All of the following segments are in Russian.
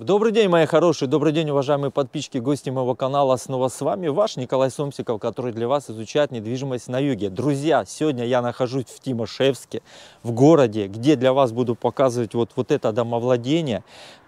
Добрый день, мои хорошие, добрый день, уважаемые подписчики, гости моего канала. Снова с вами ваш Николай Сомсиков, который для вас изучает недвижимость на юге. Друзья, сегодня я нахожусь в Тимошевске, в городе, где для вас буду показывать вот, вот это домовладение,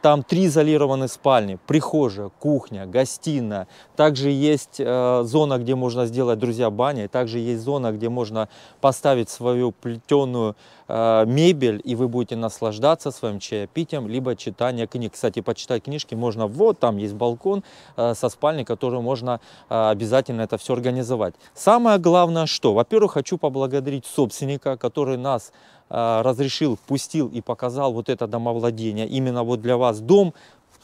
там три изолированные спальни, прихожая, кухня, гостиная. Также есть э, зона, где можно сделать, друзья, баня. И также есть зона, где можно поставить свою плетеную э, мебель, и вы будете наслаждаться своим чаепитием, либо читание книг. Кстати, почитать книжки можно вот там есть балкон э, со спальней, который можно э, обязательно это все организовать. Самое главное, что, во-первых, хочу поблагодарить собственника, который нас Э, разрешил, пустил и показал вот это домовладение. Именно вот для вас дом,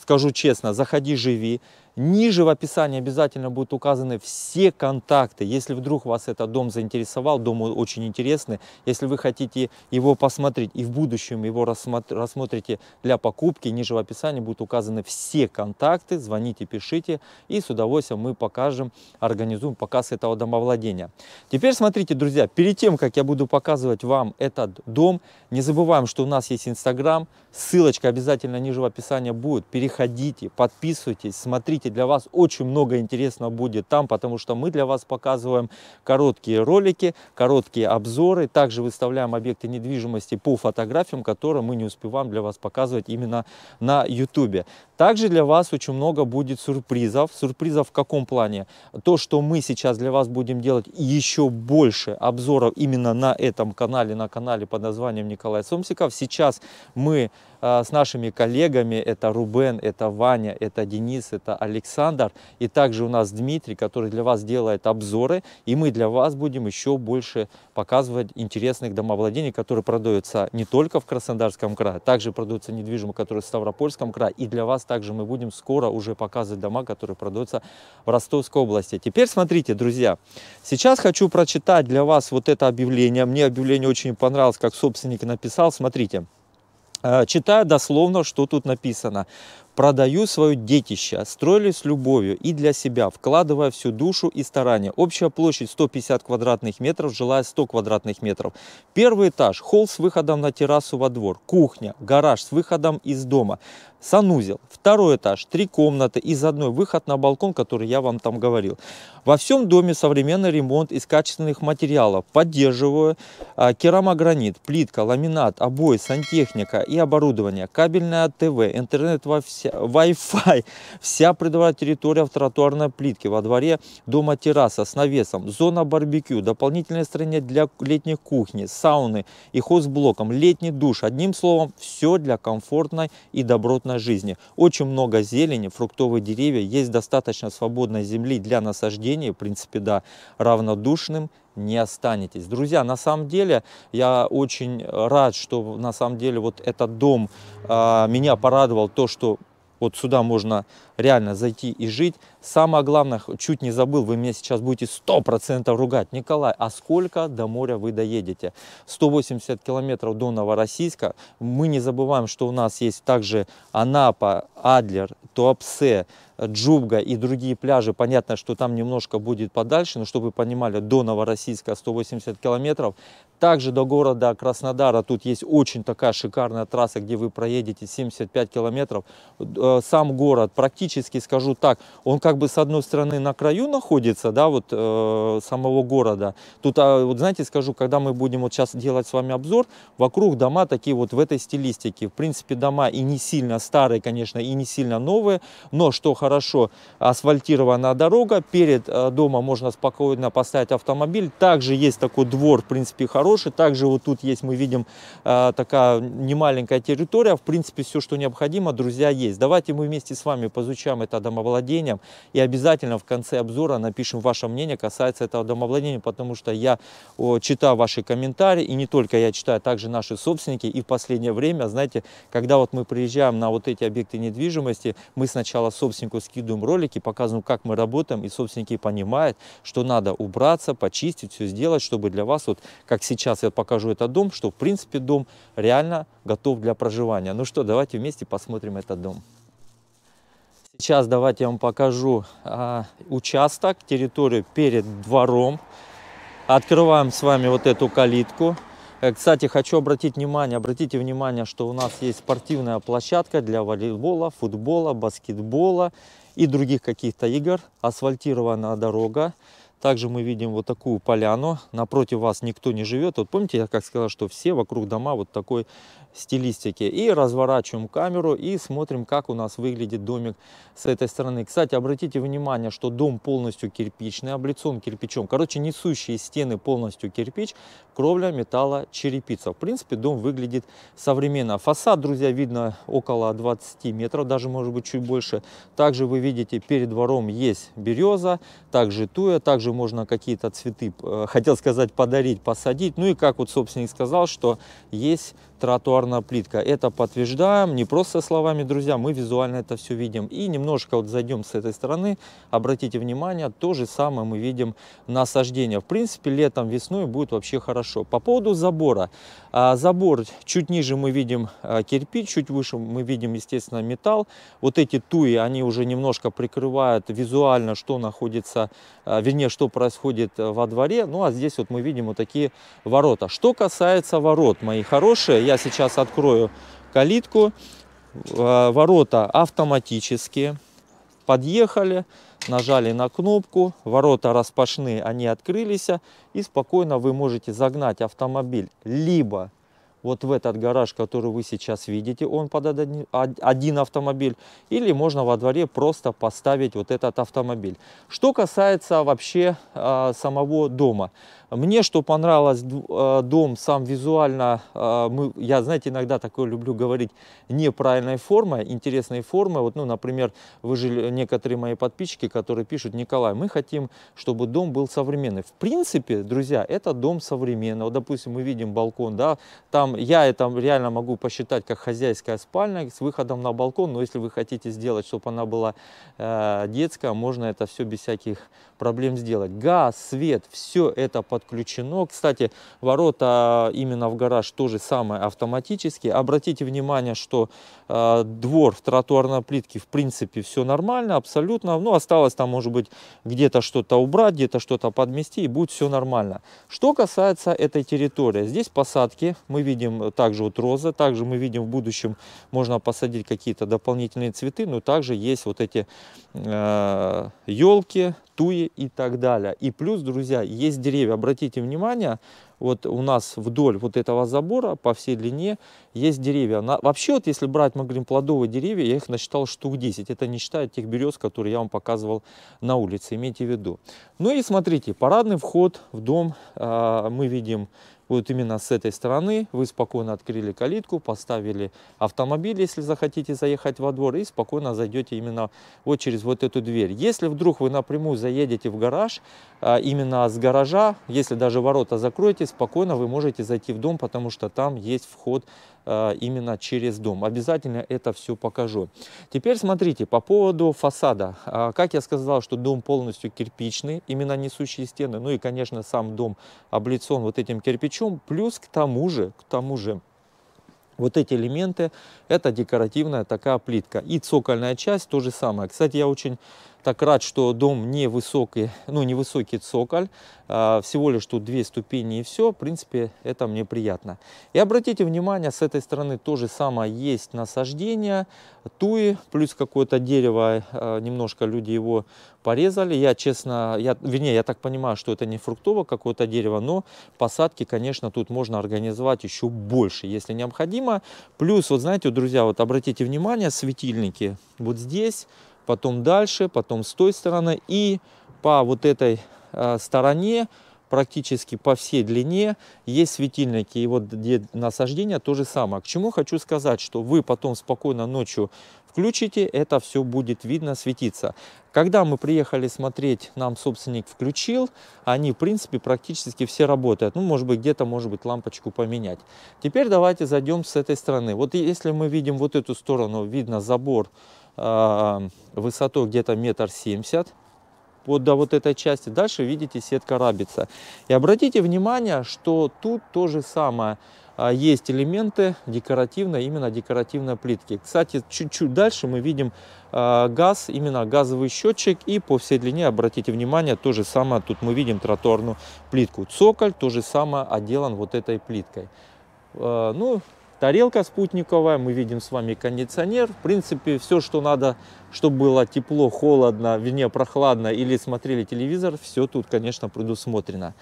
скажу честно, заходи, живи. Ниже в описании обязательно будут указаны все контакты. Если вдруг вас этот дом заинтересовал, дом очень интересный. Если вы хотите его посмотреть и в будущем его рассмотрите для покупки, ниже в описании будут указаны все контакты. Звоните, пишите и с удовольствием мы покажем, организуем показ этого домовладения. Теперь смотрите, друзья, перед тем, как я буду показывать вам этот дом, не забываем, что у нас есть Инстаграм. Ссылочка обязательно ниже в описании будет. Переходите, подписывайтесь, смотрите Смотрите, для вас очень много интересного будет там, потому что мы для вас показываем короткие ролики, короткие обзоры. Также выставляем объекты недвижимости по фотографиям, которые мы не успеваем для вас показывать именно на YouTube. Также для вас очень много будет сюрпризов. Сюрпризов в каком плане? То, что мы сейчас для вас будем делать еще больше обзоров именно на этом канале, на канале под названием Николай Сомсиков. Сейчас мы э, с нашими коллегами, это Рубен, это Ваня, это Денис, это Александр, и также у нас Дмитрий, который для вас делает обзоры, и мы для вас будем еще больше показывать интересных домовладений, которые продаются не только в Краснодарском крае, также продаются недвижимость, которая в Ставропольском крае, и для вас также мы будем скоро уже показывать дома, которые продаются в Ростовской области. Теперь смотрите, друзья, сейчас хочу прочитать для вас вот это объявление. Мне объявление очень понравилось, как собственник написал. Смотрите. Э, читаю дословно, что тут написано. Продаю свое детище, строили с любовью и для себя, вкладывая всю душу и старания. Общая площадь 150 квадратных метров, жилая 100 квадратных метров. Первый этаж, холл с выходом на террасу во двор, кухня, гараж с выходом из дома, санузел. Второй этаж, три комнаты, из одной выход на балкон, который я вам там говорил. Во всем доме современный ремонт из качественных материалов. Поддерживаю а, керамогранит, плитка, ламинат, обои, сантехника и оборудование, кабельное ТВ, интернет во всем вся, Wi-Fi, вся придворная территория в тротуарной плитке, во дворе дома терраса с навесом, зона барбекю, дополнительное строение для летней кухни, сауны и хозблоком, летний душ. Одним словом, все для комфортной и добротной жизни. Очень много зелени, фруктовые деревья, есть достаточно свободной земли для насаждения, в принципе, да, равнодушным не останетесь. Друзья, на самом деле я очень рад, что на самом деле вот этот дом э, меня порадовал то, что вот сюда можно реально зайти и жить. Самое главное, чуть не забыл, вы меня сейчас будете 100% ругать. Николай, а сколько до моря вы доедете? 180 километров до Новороссийска. Мы не забываем, что у нас есть также Анапа, Адлер, Туапсе, Джубга и другие пляжи. Понятно, что там немножко будет подальше, но чтобы вы понимали, до Новороссийска 180 километров. Также до города Краснодара тут есть очень такая шикарная трасса, где вы проедете 75 километров. Э, сам город практически практически, скажу так, он как бы с одной стороны на краю находится, да, вот э, самого города. Тут, а, вот знаете, скажу, когда мы будем вот сейчас делать с вами обзор, вокруг дома такие вот в этой стилистике. В принципе, дома и не сильно старые, конечно, и не сильно новые, но что хорошо, асфальтированная дорога, перед э, домом можно спокойно поставить автомобиль. Также есть такой двор, в принципе, хороший. Также вот тут есть, мы видим, э, такая немаленькая территория. В принципе, все, что необходимо, друзья, есть. Давайте мы вместе с вами позовем изучаем это домовладением. И обязательно в конце обзора напишем ваше мнение касается этого домовладения, потому что я о, читаю ваши комментарии, и не только я читаю, а также наши собственники. И в последнее время, знаете, когда вот мы приезжаем на вот эти объекты недвижимости, мы сначала собственнику скидываем ролики, показываем, как мы работаем, и собственники понимают, что надо убраться, почистить, все сделать, чтобы для вас, вот как сейчас я покажу этот дом, что в принципе дом реально готов для проживания. Ну что, давайте вместе посмотрим этот дом. Сейчас давайте я вам покажу а, участок, территорию перед двором. Открываем с вами вот эту калитку. Э, кстати, хочу обратить внимание, обратите внимание, что у нас есть спортивная площадка для волейбола, футбола, баскетбола и других каких-то игр. Асфальтированная дорога. Также мы видим вот такую поляну. Напротив вас никто не живет. Вот помните, я как сказал, что все вокруг дома вот такой стилистике. И разворачиваем камеру и смотрим, как у нас выглядит домик с этой стороны. Кстати, обратите внимание, что дом полностью кирпичный, облицован кирпичом. Короче, несущие стены полностью кирпич, кровля металла черепица. В принципе, дом выглядит современно. Фасад, друзья, видно около 20 метров, даже может быть чуть больше. Также вы видите, перед двором есть береза, также туя, также можно какие-то цветы, э, хотел сказать, подарить, посадить. Ну и как вот собственник сказал, что есть тротуарная плитка. Это подтверждаем не просто словами, друзья, мы визуально это все видим. И немножко вот зайдем с этой стороны, обратите внимание, то же самое мы видим насаждение. В принципе, летом, весной будет вообще хорошо. По поводу забора. А, забор чуть ниже мы видим а, кирпич, чуть выше мы видим, естественно, металл. Вот эти туи, они уже немножко прикрывают визуально, что находится, а, вернее, что происходит э, во дворе. Ну, а здесь вот мы видим вот такие ворота. Что касается ворот, мои хорошие, я я сейчас открою калитку, э, ворота автоматические, подъехали, нажали на кнопку, ворота распашные, они открылись, и спокойно вы можете загнать автомобиль либо вот в этот гараж, который вы сейчас видите, он под один, автомобиль, или можно во дворе просто поставить вот этот автомобиль. Что касается вообще э, самого дома. Мне что понравилось, э, дом сам визуально, э, мы, я, знаете, иногда такое люблю говорить, неправильной формы, интересной формы. Вот, ну, например, вы же некоторые мои подписчики, которые пишут, Николай, мы хотим, чтобы дом был современный. В принципе, друзья, это дом современного. Вот, допустим, мы видим балкон, да, там я это реально могу посчитать как хозяйская спальня с выходом на балкон, но если вы хотите сделать, чтобы она была э, детская, можно это все без всяких проблем сделать. Газ, свет, все это подключено. Кстати, ворота э, именно в гараж тоже самое автоматически. Обратите внимание, что э, двор в тротуарной плитке в принципе все нормально, абсолютно. Ну, осталось там, может быть, где-то что-то убрать, где-то что-то подмести и будет все нормально. Что касается этой территории, здесь посадки мы видим видим э, также вот розы, также мы видим в будущем можно посадить какие-то дополнительные цветы, но также есть вот эти э, елки, туи и так далее. И плюс, друзья, есть деревья, обратите внимание, вот у нас вдоль вот этого забора по всей длине есть деревья. На, вообще вот если брать, мы говорим, плодовые деревья, я их насчитал штук 10. Это не считая тех берез, которые я вам показывал на улице, имейте в виду. Ну и смотрите, парадный вход в дом э, мы видим вот именно с этой стороны вы спокойно открыли калитку, поставили автомобиль, если захотите заехать во двор, и спокойно зайдете именно вот через вот эту дверь. Если вдруг вы напрямую заедете в гараж, а, именно с гаража, если даже ворота закроете, спокойно вы можете зайти в дом, потому что там есть вход а, именно через дом. Обязательно это все покажу. Теперь смотрите, по поводу фасада. А, как я сказал, что дом полностью кирпичный, именно несущие стены. Ну и, конечно, сам дом облицован вот этим кирпичом. Плюс к тому же, к тому же, вот эти элементы, это декоративная такая плитка. И цокольная часть то же самое. Кстати, я очень так рад, что дом не высокий, ну, не высокий цоколь, а, всего лишь тут две ступени и все, в принципе, это мне приятно. И обратите внимание, с этой стороны тоже самое есть насаждение, туи, плюс какое-то дерево, а, немножко люди его порезали. Я, честно, я, вернее, я так понимаю, что это не фруктово какое-то дерево, но посадки, конечно, тут можно организовать еще больше, если необходимо. Плюс, вот знаете, друзья, вот обратите внимание, светильники вот здесь, потом дальше, потом с той стороны. И по вот этой э, стороне, практически по всей длине, есть светильники. И вот где насаждение то же самое. К чему хочу сказать, что вы потом спокойно ночью включите, это все будет видно, светиться. Когда мы приехали смотреть, нам собственник включил, они, в принципе, практически все работают. Ну, может быть, где-то, может быть, лампочку поменять. Теперь давайте зайдем с этой стороны. Вот если мы видим вот эту сторону, видно забор, а, высоту где-то метр семьдесят вот до вот этой части. Дальше видите сетка рабица. И обратите внимание, что тут то же самое. А, есть элементы декоративной, именно декоративной плитки. Кстати, чуть-чуть дальше мы видим а, газ, именно газовый счетчик. И по всей длине, обратите внимание, то же самое. Тут мы видим тротуарную плитку. Цоколь то же самое отделан вот этой плиткой. Ну, тарелка спутниковая, мы видим с вами кондиционер. В принципе, все, что надо, чтобы было тепло, холодно, вернее, прохладно или смотрели телевизор, все тут, конечно, предусмотрено.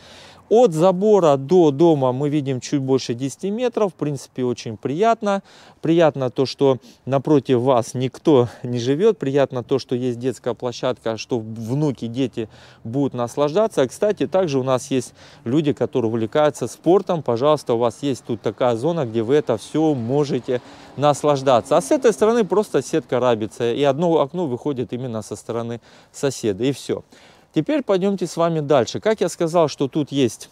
От забора до дома мы видим чуть больше 10 метров. В принципе, очень приятно. Приятно то, что напротив вас никто не живет. Приятно то, что есть детская площадка, что внуки, дети будут наслаждаться. А, кстати, также у нас есть люди, которые увлекаются спортом. Пожалуйста, у вас есть тут такая зона, где вы это все можете наслаждаться. А с этой стороны просто сетка рабится. И одно окно выходит именно со стороны соседа. И все. Теперь пойдемте с вами дальше. Как я сказал, что тут есть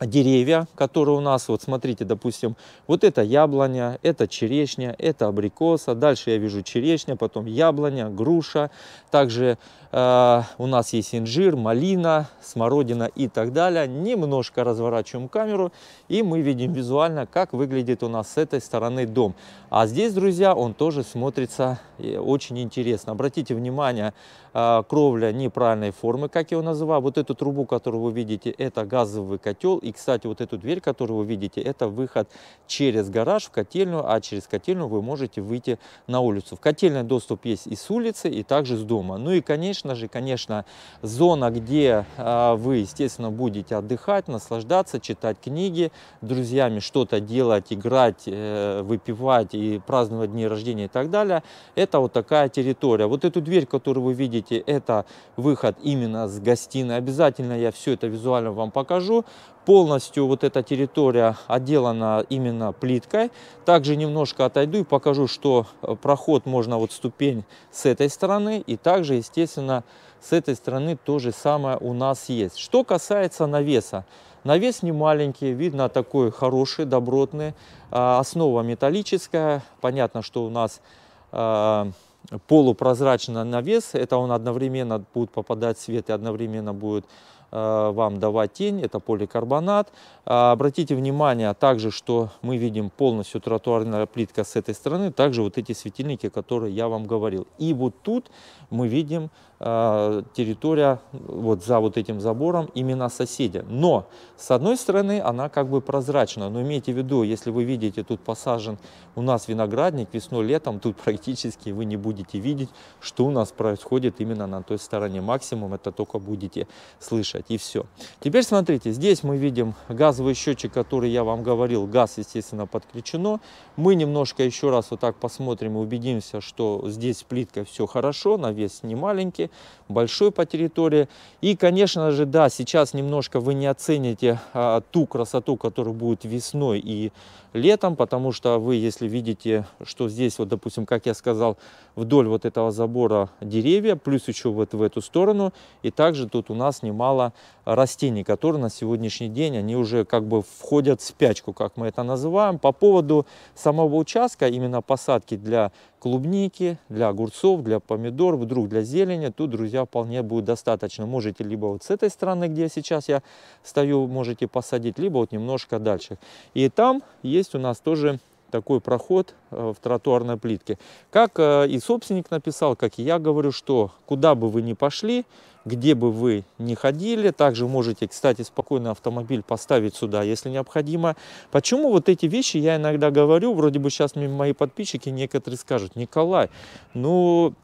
деревья, которые у нас, вот смотрите, допустим, вот это яблоня, это черешня, это абрикоса, дальше я вижу черешня, потом яблоня, груша, также Э, у нас есть инжир, малина, смородина и так далее. Немножко разворачиваем камеру и мы видим визуально, как выглядит у нас с этой стороны дом. А здесь, друзья, он тоже смотрится э, очень интересно. Обратите внимание, э, кровля неправильной формы, как я его называю. Вот эту трубу, которую вы видите, это газовый котел. И, кстати, вот эту дверь, которую вы видите, это выход через гараж в котельную, а через котельную вы можете выйти на улицу. В котельный доступ есть и с улицы, и также с дома. Ну и, конечно, конечно же, конечно, зона, где а, вы, естественно, будете отдыхать, наслаждаться, читать книги, друзьями что-то делать, играть, э, выпивать и праздновать дни рождения и так далее. Это вот такая территория. Вот эту дверь, которую вы видите, это выход именно с гостиной. Обязательно я все это визуально вам покажу. Полностью вот эта территория отделана именно плиткой. Также немножко отойду и покажу, что э, проход можно вот ступень с этой стороны. И также, естественно, с этой стороны то же самое у нас есть. Что касается навеса. Навес не маленький, видно такой хороший, добротный. А, основа металлическая. Понятно, что у нас а, полупрозрачный навес. Это он одновременно будет попадать свет и одновременно будет Э, вам давать тень, это поликарбонат, а, обратите внимание также, что мы видим полностью тротуарная плитка с этой стороны, также вот эти светильники, которые я вам говорил. И вот тут мы видим а, территория вот за вот этим забором имена соседя. Но с одной стороны она как бы прозрачна, но имейте в виду, если вы видите, тут посажен у нас виноградник весной, летом, тут практически вы не будете видеть, что у нас происходит именно на той стороне. Максимум это только будете слышать и все. Теперь смотрите, здесь мы видим газ газовый счетчик, который я вам говорил, газ, естественно, подключено. Мы немножко еще раз вот так посмотрим и убедимся, что здесь плитка все хорошо, навес не маленький, большой по территории. И, конечно же, да, сейчас немножко вы не оцените а, ту красоту, которая будет весной и летом, потому что вы, если видите, что здесь, вот, допустим, как я сказал, вдоль вот этого забора деревья, плюс еще вот в эту сторону, и также тут у нас немало растений, которые на сегодняшний день, они уже как бы входят в спячку, как мы это называем. По поводу самого участка, именно посадки для клубники, для огурцов, для помидор, вдруг для зелени, тут, друзья, вполне будет достаточно. Можете либо вот с этой стороны, где сейчас я стою, можете посадить, либо вот немножко дальше. И там есть у нас тоже такой проход э, в тротуарной плитке. Как э, и собственник написал, как и я говорю, что куда бы вы ни пошли, где бы вы ни ходили, также можете, кстати, спокойно автомобиль поставить сюда, если необходимо. Почему вот эти вещи я иногда говорю, вроде бы сейчас мои подписчики некоторые скажут, Николай, ну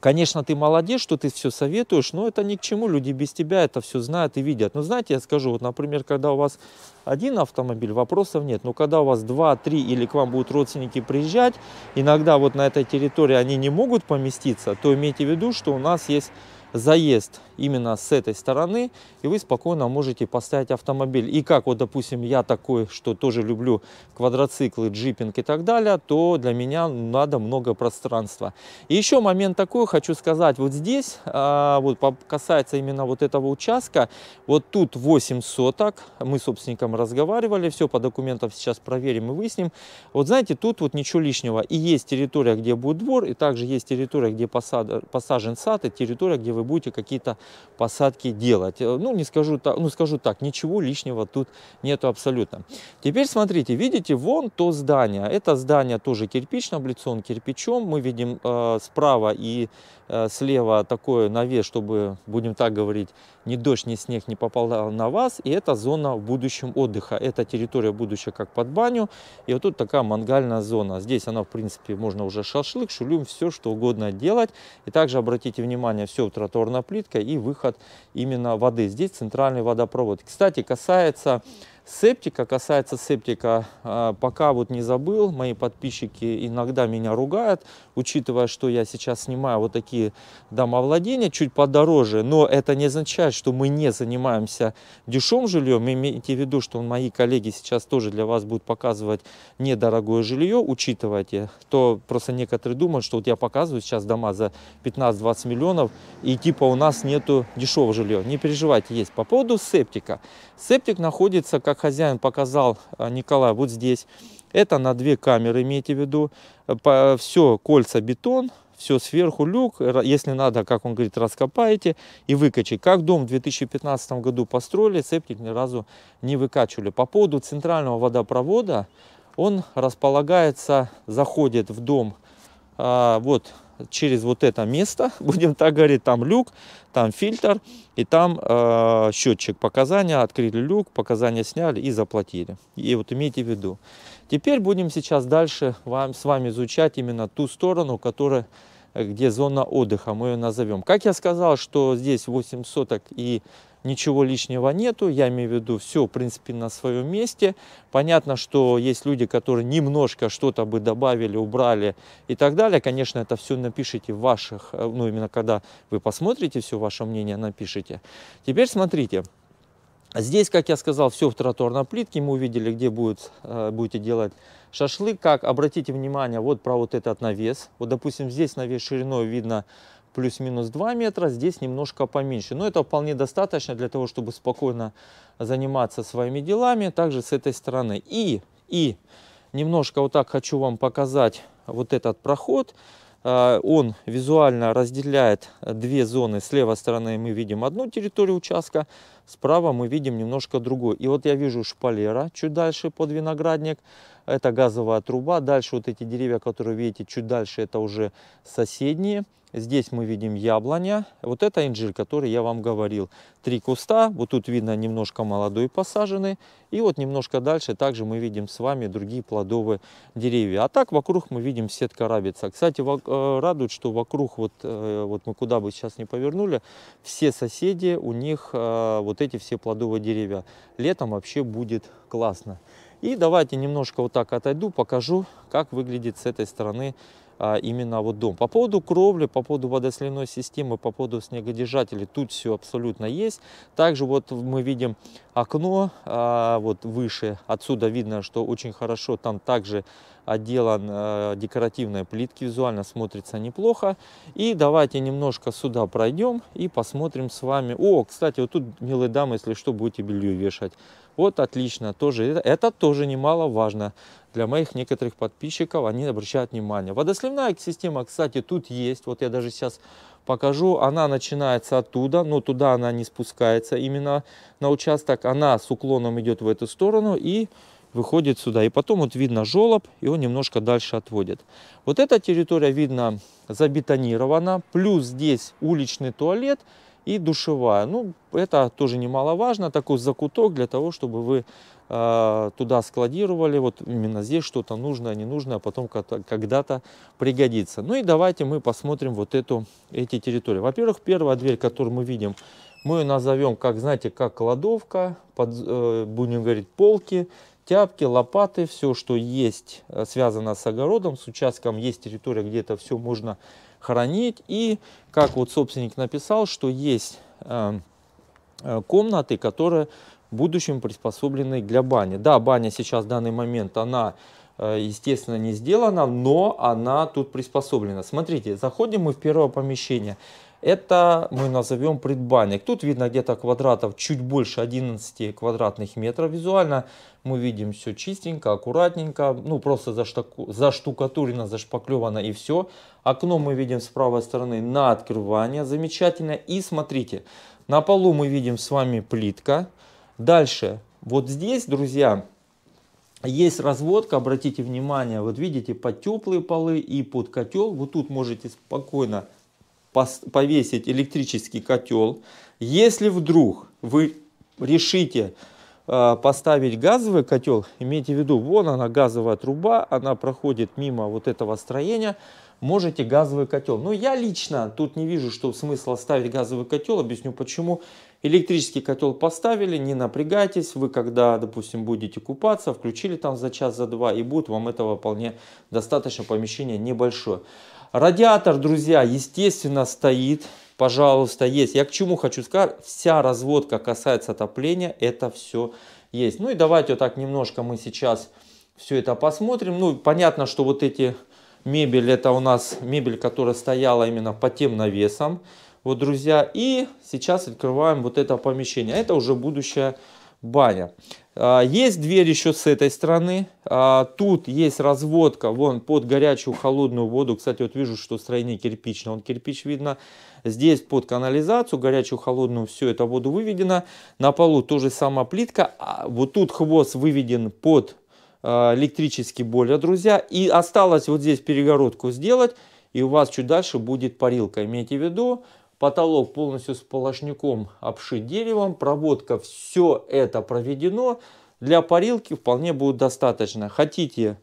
Конечно, ты молодец, что ты все советуешь, но это ни к чему, люди без тебя это все знают и видят. Но знаете, я скажу, вот, например, когда у вас один автомобиль, вопросов нет, но когда у вас два, три или к вам будут родственники приезжать, иногда вот на этой территории они не могут поместиться, то имейте в виду, что у нас есть заезд именно с этой стороны, и вы спокойно можете поставить автомобиль. И как вот, допустим, я такой, что тоже люблю квадроциклы, джипинг и так далее, то для меня надо много пространства. И еще момент такой, хочу сказать, вот здесь, а, вот касается именно вот этого участка, вот тут 8 соток, мы с собственником разговаривали, все по документам сейчас проверим и выясним. Вот знаете, тут вот ничего лишнего. И есть территория, где будет двор, и также есть территория, где посад, посажен сад, и территория, где вы вы будете какие-то посадки делать. Э, ну, не скажу, так, ну, скажу так, ничего лишнего тут нету абсолютно. Теперь смотрите, видите, вон то здание. Это здание тоже кирпично, облицован кирпичом. Мы видим э, справа и э, слева такое навес, чтобы, будем так говорить, ни дождь, ни снег не попал на вас. И это зона в будущем отдыха. Это территория будущего как под баню. И вот тут такая мангальная зона. Здесь она, в принципе, можно уже шашлык, шулюм, все что угодно делать. И также обратите внимание, все утро моторная плитка и выход именно воды. Здесь центральный водопровод. Кстати, касается Септика, касается септика, а, пока вот не забыл, мои подписчики иногда меня ругают, учитывая, что я сейчас снимаю вот такие домовладения, чуть подороже, но это не означает, что мы не занимаемся дешевым жильем, имейте в виду, что мои коллеги сейчас тоже для вас будут показывать недорогое жилье, учитывайте, то просто некоторые думают, что вот я показываю сейчас дома за 15-20 миллионов, и типа у нас нету дешевого жилья, не переживайте, есть. По поводу септика, септик находится как как хозяин показал а, Николай, вот здесь. Это на две камеры, имейте в виду. Э, все кольца бетон, все сверху люк, если надо, как он говорит, раскопаете и выкачи. Как дом в 2015 году построили, септик ни разу не выкачивали. По поводу центрального водопровода, он располагается, заходит в дом а, вот через вот это место, будем так говорить, там люк, там фильтр и там э, счетчик показания, открыли люк, показания сняли и заплатили. И вот имейте в виду. Теперь будем сейчас дальше вам, с вами изучать именно ту сторону, которая, где зона отдыха, мы ее назовем. Как я сказал, что здесь 8 соток и ничего лишнего нету, я имею в виду все, в принципе, на своем месте. Понятно, что есть люди, которые немножко что-то бы добавили, убрали и так далее. Конечно, это все напишите в ваших, э, ну, именно когда вы посмотрите все ваше мнение, напишите. Теперь смотрите. Здесь, как я сказал, все в тротуарной плитке. Мы увидели, где будет, э, будете делать шашлык. Как обратите внимание, вот про вот этот навес. Вот, допустим, здесь навес шириной видно плюс-минус 2 метра, здесь немножко поменьше. Но это вполне достаточно для того, чтобы спокойно заниматься своими делами, также с этой стороны. И, и немножко вот так хочу вам показать вот этот проход. А, он визуально разделяет две зоны. С левой стороны мы видим одну территорию участка, справа мы видим немножко другую. И вот я вижу шпалера чуть дальше под виноградник. Это газовая труба. Дальше вот эти деревья, которые видите чуть дальше, это уже соседние. Здесь мы видим яблоня. Вот это инжир, который я вам говорил. Три куста. Вот тут видно немножко молодой посажены. И вот немножко дальше также мы видим с вами другие плодовые деревья. А так вокруг мы видим сетка рабица. Кстати, э, радует, что вокруг, вот, э, вот мы куда бы сейчас не повернули, все соседи, у них э, вот эти все плодовые деревья. Летом вообще будет классно. И давайте немножко вот так отойду, покажу, как выглядит с этой стороны а, именно вот дом. По поводу кровли, по поводу водосливной системы, по поводу снегодержателей, тут все абсолютно есть. Также вот мы видим окно а, вот выше, отсюда видно, что очень хорошо там также отделан а, декоративные плитки, визуально смотрится неплохо. И давайте немножко сюда пройдем и посмотрим с вами. О, кстати, вот тут, милые дамы, если что, будете белье вешать. Вот отлично, тоже это, это тоже немаловажно для моих некоторых подписчиков, они обращают внимание. Водосливная система, кстати, тут есть, вот я даже сейчас покажу, она начинается оттуда, но туда она не спускается именно на участок, она с уклоном идет в эту сторону и выходит сюда. И потом вот видно желоб, и он немножко дальше отводит. Вот эта территория, видно, забетонирована, плюс здесь уличный туалет, и душевая. Ну, это тоже немаловажно, такой закуток для того, чтобы вы э, туда складировали, вот именно здесь что-то нужное, ненужное, а потом когда-то пригодится. Ну и давайте мы посмотрим вот эту, эти территории. Во-первых, первая дверь, которую мы видим, мы ее назовем, как знаете, как кладовка, под, э, будем говорить, полки, тяпки, лопаты, все, что есть, э, связано с огородом, с участком, есть территория, где это все можно хранить. И, как вот собственник написал, что есть э, э, комнаты, которые в будущем приспособлены для бани. Да, баня сейчас в данный момент, она, э, естественно, не сделана, но она тут приспособлена. Смотрите, заходим мы в первое помещение. Это мы назовем предбанник. Тут видно где-то квадратов чуть больше 11 квадратных метров. Визуально мы видим все чистенько, аккуратненько. Ну, просто заштаку... заштукатурено, зашпаклевано и все. Окно мы видим с правой стороны на открывание. Замечательно. И смотрите, на полу мы видим с вами плитка. Дальше, вот здесь, друзья, есть разводка, обратите внимание, вот видите, под теплые полы и под котел. Вот тут можете спокойно повесить электрический котел. Если вдруг вы решите э, поставить газовый котел, имейте в виду, вон она газовая труба, она проходит мимо вот этого строения, можете газовый котел. Но я лично тут не вижу, что смысла ставить газовый котел, объясню почему. Электрический котел поставили, не напрягайтесь, вы когда, допустим, будете купаться, включили там за час, за два, и будет вам этого вполне достаточно, помещение небольшое. Радиатор, друзья, естественно, стоит, пожалуйста, есть. Я к чему хочу сказать, вся разводка касается отопления, это все есть. Ну и давайте вот так немножко мы сейчас все это посмотрим. Ну, понятно, что вот эти Мебель это у нас мебель, которая стояла именно по тем навесам. Вот, друзья, и сейчас открываем вот это помещение. А это уже будущая баня. А, есть дверь еще с этой стороны. А, тут есть разводка вон под горячую холодную воду. Кстати, вот вижу, что строение кирпичное. Он кирпич видно. Здесь под канализацию, горячую, холодную, все это воду выведено. На полу тоже сама плитка. Вот тут хвост выведен под Э, электрический бойлер, друзья. И осталось вот здесь перегородку сделать, и у вас чуть дальше будет парилка. Имейте в виду, потолок полностью с полошняком обшит деревом, проводка, все это проведено. Для парилки вполне будет достаточно. Хотите,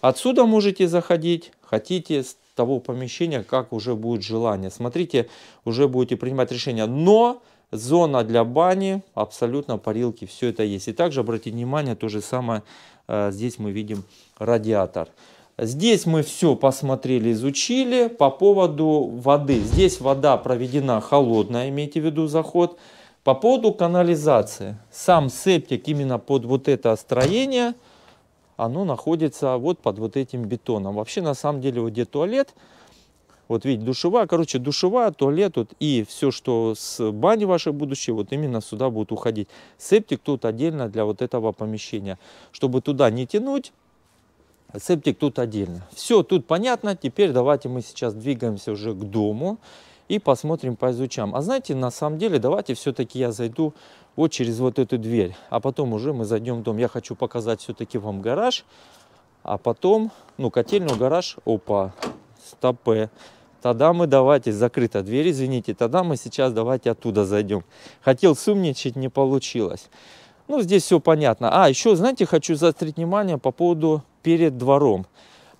отсюда можете заходить, хотите с того помещения, как уже будет желание. Смотрите, уже будете принимать решение. Но Зона для бани, абсолютно парилки, все это есть. И также обратите внимание, то же самое, э, здесь мы видим радиатор. Здесь мы все посмотрели, изучили по поводу воды. Здесь вода проведена холодная, имейте в виду заход. По поводу канализации. Сам септик именно под вот это строение, оно находится вот под вот этим бетоном. Вообще, на самом деле, вот где туалет, вот видите, душевая, короче, душевая, туалет вот, и все, что с бани вашей будущей, вот именно сюда будет уходить. Септик тут отдельно для вот этого помещения. Чтобы туда не тянуть, септик тут отдельно. Все, тут понятно. Теперь давайте мы сейчас двигаемся уже к дому и посмотрим поизучаем. А знаете, на самом деле, давайте все-таки я зайду вот через вот эту дверь, а потом уже мы зайдем в дом. Я хочу показать все-таки вам гараж, а потом, ну, котельную, гараж, опа, стопе. Тогда мы давайте, закрыта дверь, извините, тогда мы сейчас давайте оттуда зайдем. Хотел сумничать, не получилось. Ну, здесь все понятно. А, еще, знаете, хочу заострить внимание по поводу перед двором.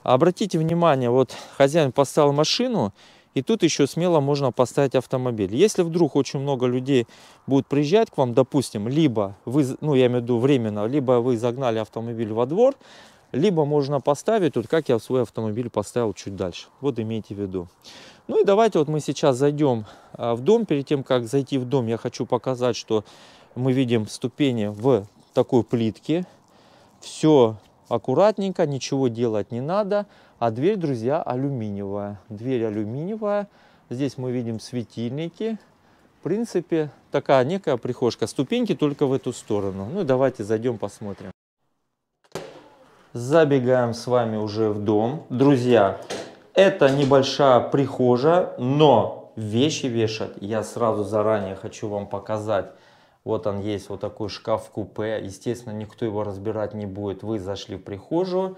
Обратите внимание, вот хозяин поставил машину, и тут еще смело можно поставить автомобиль. Если вдруг очень много людей будут приезжать к вам, допустим, либо вы, ну я имею в виду временно, либо вы загнали автомобиль во двор, либо можно поставить, вот как я в свой автомобиль поставил чуть дальше. Вот имейте в виду. Ну и давайте вот мы сейчас зайдем а, в дом. Перед тем, как зайти в дом, я хочу показать, что мы видим ступени в такой плитке. Все аккуратненько, ничего делать не надо. А дверь, друзья, алюминиевая. Дверь алюминиевая. Здесь мы видим светильники. В принципе, такая некая прихожка. Ступеньки только в эту сторону. Ну, и давайте зайдем посмотрим. Забегаем с вами уже в дом. Друзья, это небольшая прихожая, но вещи вешать я сразу заранее хочу вам показать. Вот он есть, вот такой шкаф-купе. Естественно, никто его разбирать не будет. Вы зашли в прихожую,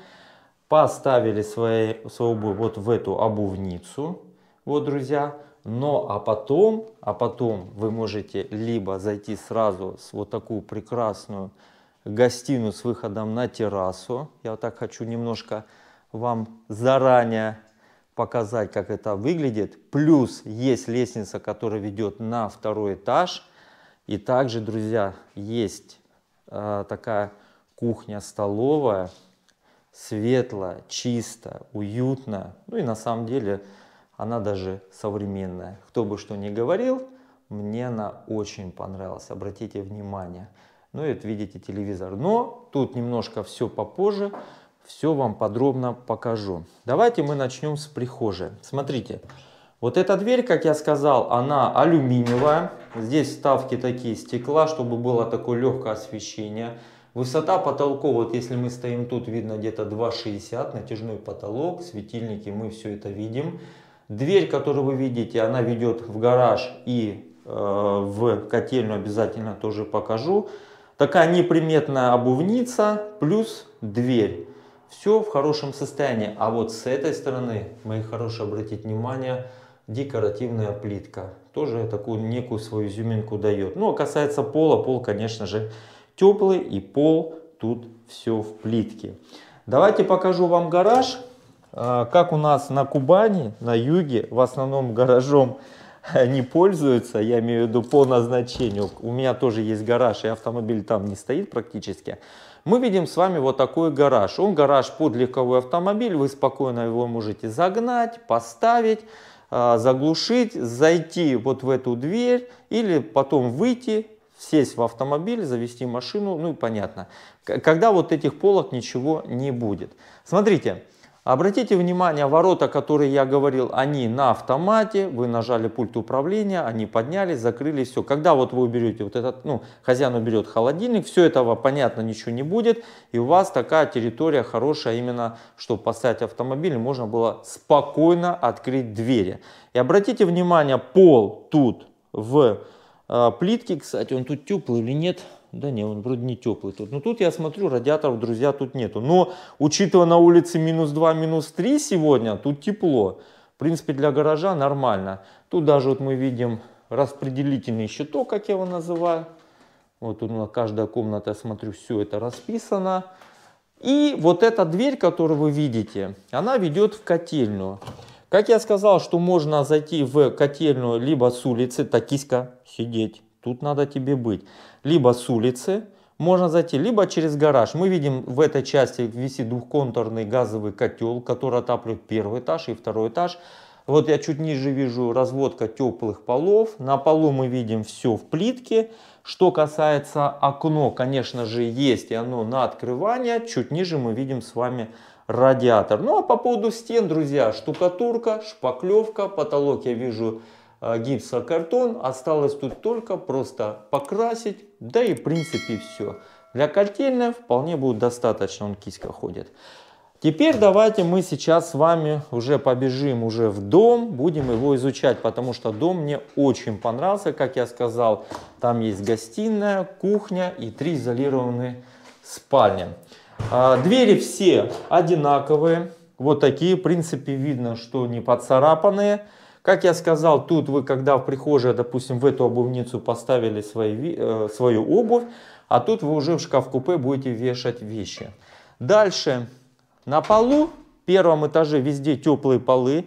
поставили свои, свою обувь вот в эту обувницу. Вот, друзья. Но, а потом, а потом вы можете либо зайти сразу с вот такую прекрасную гостиную с выходом на террасу. Я вот так хочу немножко вам заранее показать, как это выглядит. Плюс есть лестница, которая ведет на второй этаж. И также, друзья, есть э, такая кухня-столовая, светлая, чистая, уютная. Ну и на самом деле она даже современная. Кто бы что ни говорил, мне она очень понравилась, обратите внимание ну и это видите телевизор. Но тут немножко все попозже, все вам подробно покажу. Давайте мы начнем с прихожей. Смотрите, вот эта дверь, как я сказал, она алюминиевая. Здесь вставки такие стекла, чтобы было такое легкое освещение. Высота потолка, вот если мы стоим тут, видно где-то 2,60, натяжной потолок, светильники, мы все это видим. Дверь, которую вы видите, она ведет в гараж и э, в котельную, обязательно тоже покажу. Такая неприметная обувница плюс дверь. Все в хорошем состоянии. А вот с этой стороны, мои хорошие, обратить внимание, декоративная плитка. Тоже такую некую свою изюминку дает. Ну, а касается пола, пол, конечно же, теплый и пол тут все в плитке. Давайте покажу вам гараж. А, как у нас на Кубани, на юге, в основном гаражом не пользуются, я имею в виду по назначению, у меня тоже есть гараж, и автомобиль там не стоит практически, мы видим с вами вот такой гараж. Он гараж под легковой автомобиль, вы спокойно его можете загнать, поставить, а, заглушить, зайти вот в эту дверь или потом выйти, сесть в автомобиль, завести машину, ну и понятно. Когда вот этих полок ничего не будет. Смотрите, Обратите внимание, ворота, которые я говорил, они на автомате, вы нажали пульт управления, они поднялись, закрылись, все. Когда вот вы уберете вот этот, ну, хозяин уберет холодильник, все этого, понятно, ничего не будет, и у вас такая территория хорошая именно, чтобы поставить автомобиль, можно было спокойно открыть двери. И обратите внимание, пол тут в э, плитке, кстати, он тут теплый или нет, да не, он вроде не теплый тут. Но ну, тут я смотрю, радиаторов, друзья, тут нету. Но, учитывая на улице минус 2, минус 3 сегодня, тут тепло. В принципе, для гаража нормально. Тут даже вот мы видим распределительный щиток, как я его называю. Вот тут на каждая комната, я смотрю, все это расписано. И вот эта дверь, которую вы видите, она ведет в котельную. Как я сказал, что можно зайти в котельную либо с улицы, такиска сидеть, Тут надо тебе быть. Либо с улицы можно зайти, либо через гараж. Мы видим в этой части висит двухконтурный газовый котел, который отапливает первый этаж и второй этаж. Вот я чуть ниже вижу разводка теплых полов. На полу мы видим все в плитке. Что касается окно, конечно же, есть и оно на открывание. Чуть ниже мы видим с вами радиатор. Ну а по поводу стен, друзья, штукатурка, шпаклевка, потолок я вижу Э, гипсокартон. Осталось тут только просто покрасить, да и в принципе все. Для котельной вполне будет достаточно, он киська ходит. Теперь давайте мы сейчас с вами уже побежим уже в дом, будем его изучать, потому что дом мне очень понравился, как я сказал, там есть гостиная, кухня и три изолированные спальни. А, двери все одинаковые, вот такие, в принципе видно, что не поцарапанные. Как я сказал, тут вы когда в прихожей, допустим, в эту обувницу поставили свои, э, свою обувь, а тут вы уже в шкаф-купе будете вешать вещи. Дальше на полу, в первом этаже везде теплые полы.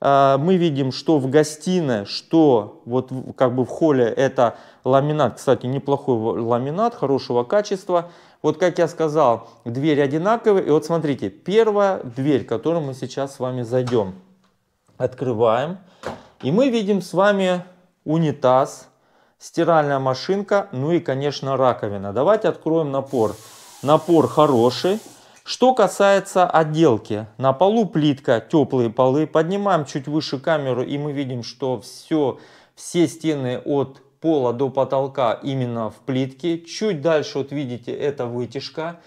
Э, мы видим, что в гостиной, что вот как бы в холле это ламинат. Кстати, неплохой ламинат, хорошего качества. Вот как я сказал, двери одинаковые. И вот смотрите, первая дверь, в которую мы сейчас с вами зайдем. Открываем. И мы видим с вами унитаз, стиральная машинка, ну и, конечно, раковина. Давайте откроем напор. Напор хороший. Что касается отделки, на полу плитка, теплые полы. Поднимаем чуть выше камеру и мы видим, что все, все стены от пола до потолка именно в плитке. Чуть дальше, вот видите, это вытяжка.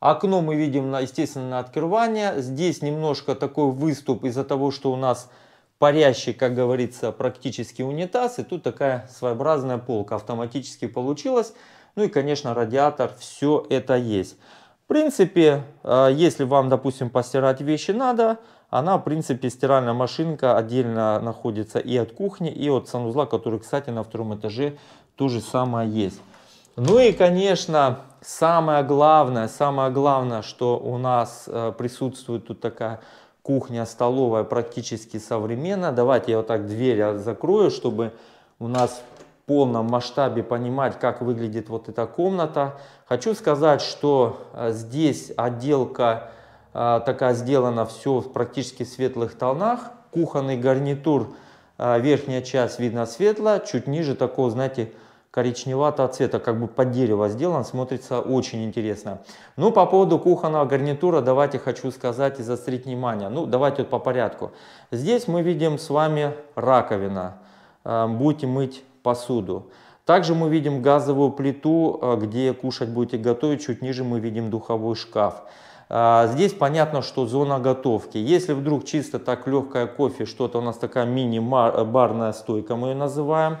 Окно мы видим, естественно, на открывание. Здесь немножко такой выступ из-за того, что у нас парящий, как говорится, практически унитаз. И тут такая своеобразная полка автоматически получилась. Ну и, конечно, радиатор, все это есть. В принципе, э, если вам, допустим, постирать вещи надо, она, в принципе, стиральная машинка отдельно находится и от кухни, и от санузла, который, кстати, на втором этаже то же самое есть. Ну и, конечно, самое главное, самое главное, что у нас э, присутствует тут такая кухня, столовая практически современная. Давайте я вот так дверь закрою, чтобы у нас в полном масштабе понимать, как выглядит вот эта комната. Хочу сказать, что э, здесь отделка э, такая сделана все в практически светлых тонах. Кухонный гарнитур, верхняя часть видно светло, чуть ниже такого, знаете, коричневатого цвета, как бы под дерево сделан, смотрится очень интересно. Ну, по поводу кухонного гарнитура, давайте хочу сказать и заострить внимание. Ну, давайте вот по порядку. Здесь мы видим с вами раковина, э, будете мыть посуду. Также мы видим газовую плиту, э, где кушать будете готовить, чуть ниже мы видим духовой шкаф. Э, здесь понятно, что зона готовки. Если вдруг чисто так легкая кофе, что-то у нас такая мини-барная стойка, мы ее называем,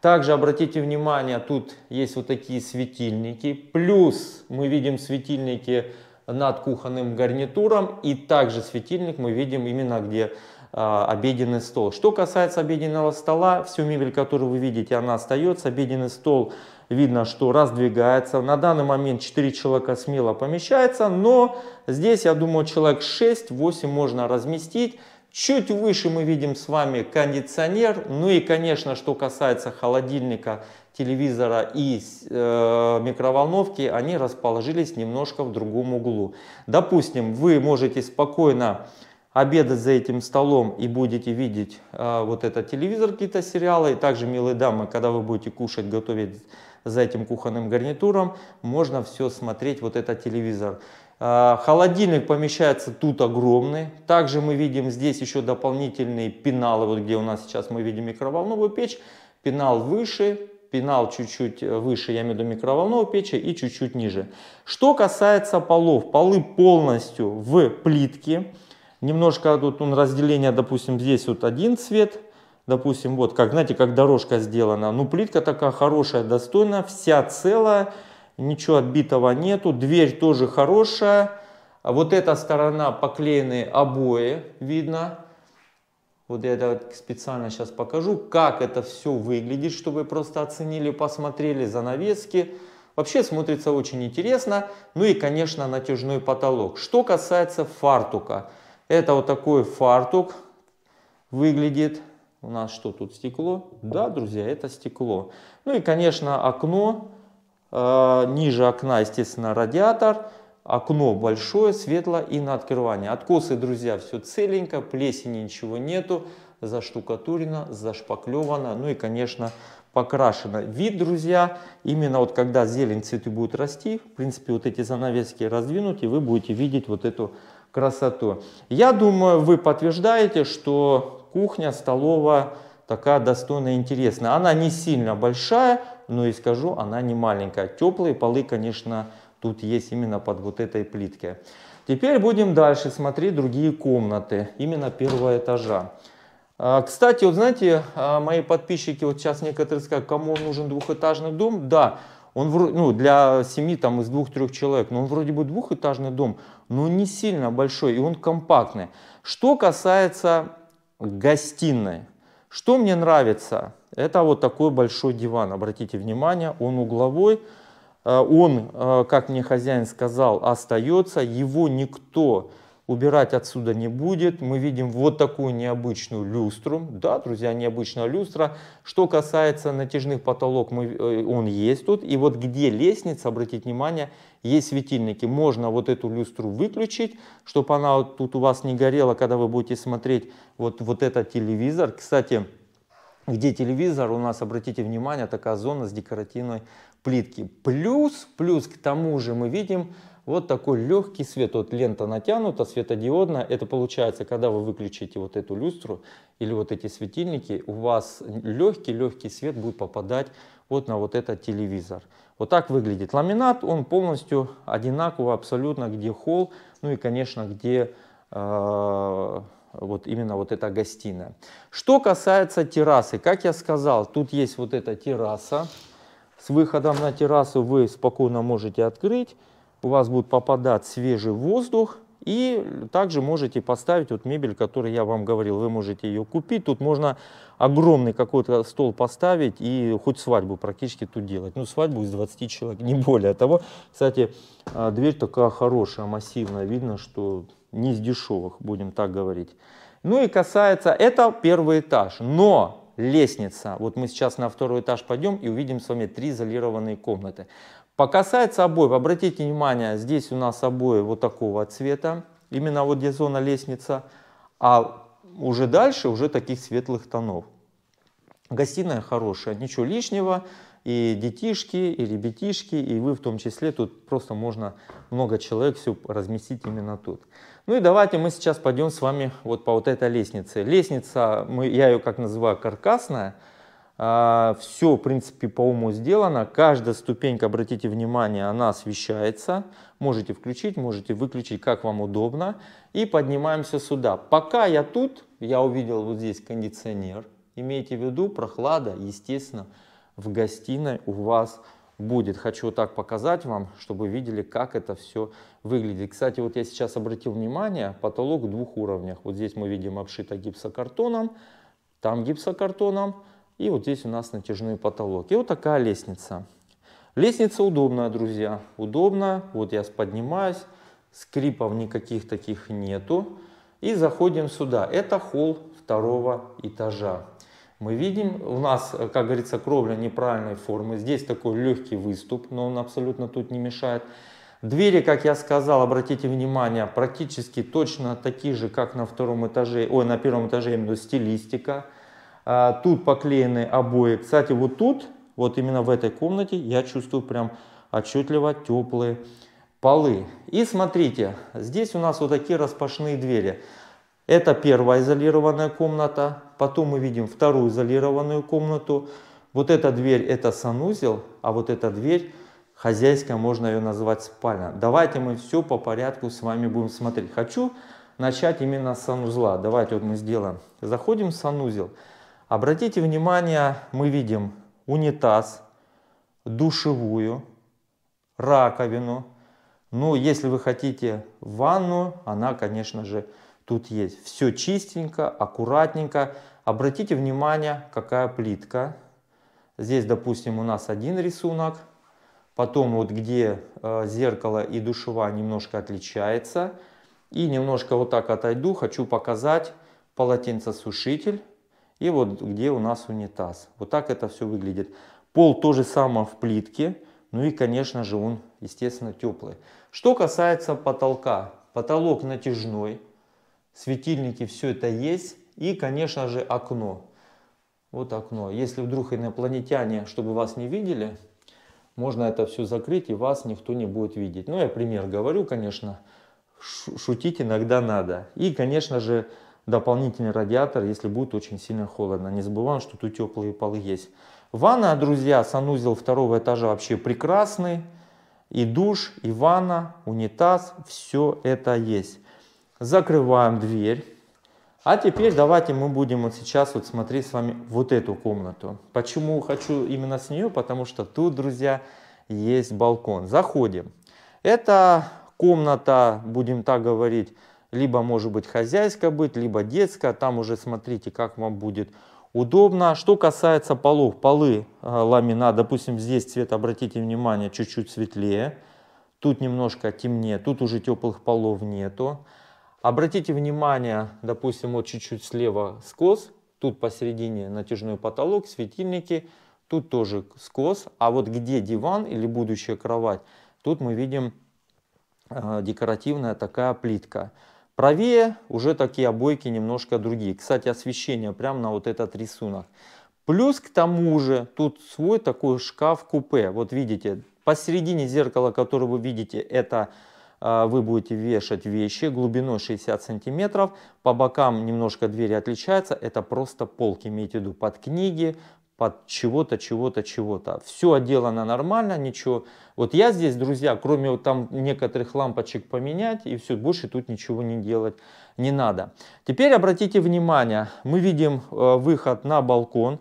также обратите внимание, тут есть вот такие светильники. Плюс мы видим светильники над кухонным гарнитуром. И также светильник мы видим именно где э, обеденный стол. Что касается обеденного стола, всю мебель, которую вы видите, она остается. Обеденный стол видно, что раздвигается. На данный момент 4 человека смело помещается, но здесь, я думаю, человек 6-8 можно разместить. Чуть выше мы видим с вами кондиционер. Ну и, конечно, что касается холодильника, телевизора и э, микроволновки, они расположились немножко в другом углу. Допустим, вы можете спокойно обедать за этим столом и будете видеть э, вот этот телевизор, какие-то сериалы. И также, милые дамы, когда вы будете кушать, готовить за этим кухонным гарнитуром, можно все смотреть вот этот телевизор. А, холодильник помещается тут огромный. Также мы видим здесь еще дополнительные пеналы, вот где у нас сейчас мы видим микроволновую печь. Пенал выше, пенал чуть-чуть э, выше, я имею в виду микроволновую печи, и чуть-чуть ниже. Что касается полов, полы полностью в плитке. Немножко тут он ну, разделение, допустим, здесь вот один цвет, допустим, вот, как, знаете, как дорожка сделана. Ну, плитка такая хорошая, достойная, вся целая ничего отбитого нету, дверь тоже хорошая. Вот эта сторона поклеены обои, видно. Вот я это специально сейчас покажу, как это все выглядит, чтобы просто оценили, посмотрели занавески. Вообще смотрится очень интересно. Ну и, конечно, натяжной потолок. Что касается фартука. Это вот такой фартук выглядит. У нас что тут, стекло? Да, друзья, это стекло. Ну и, конечно, окно а, ниже окна, естественно, радиатор, окно большое, светло и на открывание. Откосы, друзья, все целенько, плесени ничего нету, заштукатурено, зашпаклевано, ну и, конечно, покрашено. Вид, друзья, именно вот когда зелень цветы будут расти, в принципе, вот эти занавески раздвинуть и вы будете видеть вот эту красоту. Я думаю, вы подтверждаете, что кухня, столовая такая достойная интересная. Она не сильно большая, но ну, и скажу, она не маленькая. Теплые полы, конечно, тут есть именно под вот этой плиткой. Теперь будем дальше смотреть другие комнаты, именно первого этажа. А, кстати, вот знаете, а, мои подписчики вот сейчас некоторые скажут, кому нужен двухэтажный дом? Да, он ну, для семьи там из двух-трех человек, но он вроде бы двухэтажный дом, но не сильно большой, и он компактный. Что касается гостиной, что мне нравится – это вот такой большой диван, обратите внимание, он угловой. Э, он, э, как мне хозяин сказал, остается, его никто убирать отсюда не будет. Мы видим вот такую необычную люстру. Да, друзья, необычная люстра. Что касается натяжных потолок, мы, э, он есть тут. И вот где лестница, обратите внимание, есть светильники. Можно вот эту люстру выключить, чтобы она тут у вас не горела, когда вы будете смотреть вот, вот этот телевизор. Кстати, где телевизор, у нас, обратите внимание, такая зона с декоративной плитки. Плюс, плюс к тому же мы видим вот такой легкий свет. Вот лента натянута, светодиодная. Это получается, когда вы выключите вот эту люстру или вот эти светильники, у вас легкий-легкий свет будет попадать вот на вот этот телевизор. Вот так выглядит ламинат. Он полностью одинаково абсолютно, где холл, ну и, конечно, где... Э вот именно вот эта гостиная. Что касается террасы, как я сказал, тут есть вот эта терраса. С выходом на террасу вы спокойно можете открыть. У вас будет попадать свежий воздух. И также можете поставить вот мебель, которую я вам говорил, вы можете ее купить. Тут можно огромный какой-то стол поставить и хоть свадьбу практически тут делать. Ну, свадьбу из 20 человек, не более того. Кстати, а, дверь такая хорошая, массивная, видно, что не из дешевых, будем так говорить. Ну и касается, это первый этаж, но лестница. Вот мы сейчас на второй этаж пойдем и увидим с вами три изолированные комнаты. По касается обоев, обратите внимание, здесь у нас обои вот такого цвета, именно вот где зона лестница, а уже дальше уже таких светлых тонов. Гостиная хорошая, ничего лишнего, и детишки, и ребятишки, и вы в том числе, тут просто можно много человек все разместить именно тут. Ну и давайте мы сейчас пойдем с вами вот по вот этой лестнице. Лестница, мы, я ее как называю каркасная, а, все, в принципе, по уму сделано. Каждая ступенька, обратите внимание, она освещается. Можете включить, можете выключить, как вам удобно. И поднимаемся сюда. Пока я тут, я увидел вот здесь кондиционер. Имейте в виду, прохлада, естественно, в гостиной у вас будет. Хочу вот так показать вам, чтобы видели, как это все выглядит. Кстати, вот я сейчас обратил внимание, потолок в двух уровнях. Вот здесь мы видим обшито гипсокартоном, там гипсокартоном. И вот здесь у нас натяжной потолок. И вот такая лестница. Лестница удобная, друзья. Удобно. Вот я поднимаюсь. Скрипов никаких таких нету. И заходим сюда. Это холл второго этажа. Мы видим, у нас, э, как говорится, кровля неправильной формы. Здесь такой легкий выступ, но он абсолютно тут не мешает. Двери, как я сказал, обратите внимание, практически точно такие же, как на втором этаже, ой, на первом этаже, именно стилистика. А, тут поклеены обои. Кстати, вот тут, вот именно в этой комнате, я чувствую прям отчетливо теплые полы. И смотрите, здесь у нас вот такие распашные двери. Это первая изолированная комната. Потом мы видим вторую изолированную комнату. Вот эта дверь – это санузел, а вот эта дверь – хозяйская, можно ее назвать спальня. Давайте мы все по порядку с вами будем смотреть. Хочу начать именно с санузла. Давайте вот мы сделаем. Заходим в санузел. Санузел. Обратите внимание, мы видим унитаз, душевую, раковину. Ну, если вы хотите ванну, она, конечно же, тут есть. Все чистенько, аккуратненько. Обратите внимание, какая плитка. Здесь, допустим, у нас один рисунок. Потом вот где э, зеркало и душевая немножко отличается. И немножко вот так отойду, хочу показать полотенцесушитель и вот где у нас унитаз. Вот так это все выглядит. Пол тоже самое в плитке, ну и, конечно же, он, естественно, теплый. Что касается потолка, потолок натяжной, светильники, все это есть, и, конечно же, окно. Вот окно. Если вдруг инопланетяне, чтобы вас не видели, можно это все закрыть, и вас никто не будет видеть. Ну, я пример говорю, конечно, шутить иногда надо. И, конечно же, дополнительный радиатор, если будет очень сильно холодно. Не забываем, что тут теплые полы есть. Ванна, друзья, санузел второго этажа вообще прекрасный. И душ, и ванна, унитаз, все это есть. Закрываем дверь. А теперь давайте мы будем вот сейчас вот смотреть с вами вот эту комнату. Почему хочу именно с нее? Потому что тут, друзья, есть балкон. Заходим. Это комната, будем так говорить, либо может быть хозяйская быть, либо детская, там уже смотрите, как вам будет удобно. А что касается полов, полы э, ламина, допустим, здесь цвет, обратите внимание, чуть-чуть светлее, тут немножко темнее, тут уже теплых полов нету. Обратите внимание, допустим, вот чуть-чуть слева скос, тут посередине натяжной потолок, светильники, тут тоже скос, а вот где диван или будущая кровать, тут мы видим э, декоративная такая плитка. Правее уже такие обойки немножко другие. Кстати, освещение прямо на вот этот рисунок. Плюс к тому же тут свой такой шкаф-купе. Вот видите, посередине зеркала, которое вы видите, это а, вы будете вешать вещи глубиной 60 сантиметров. По бокам немножко двери отличаются. Это просто полки, имейте в виду, под книги, под чего-то, чего-то, чего-то. Все отделано нормально, ничего. Вот я здесь, друзья, кроме вот там некоторых лампочек поменять и все, больше тут ничего не делать не надо. Теперь обратите внимание, мы видим э, выход на балкон.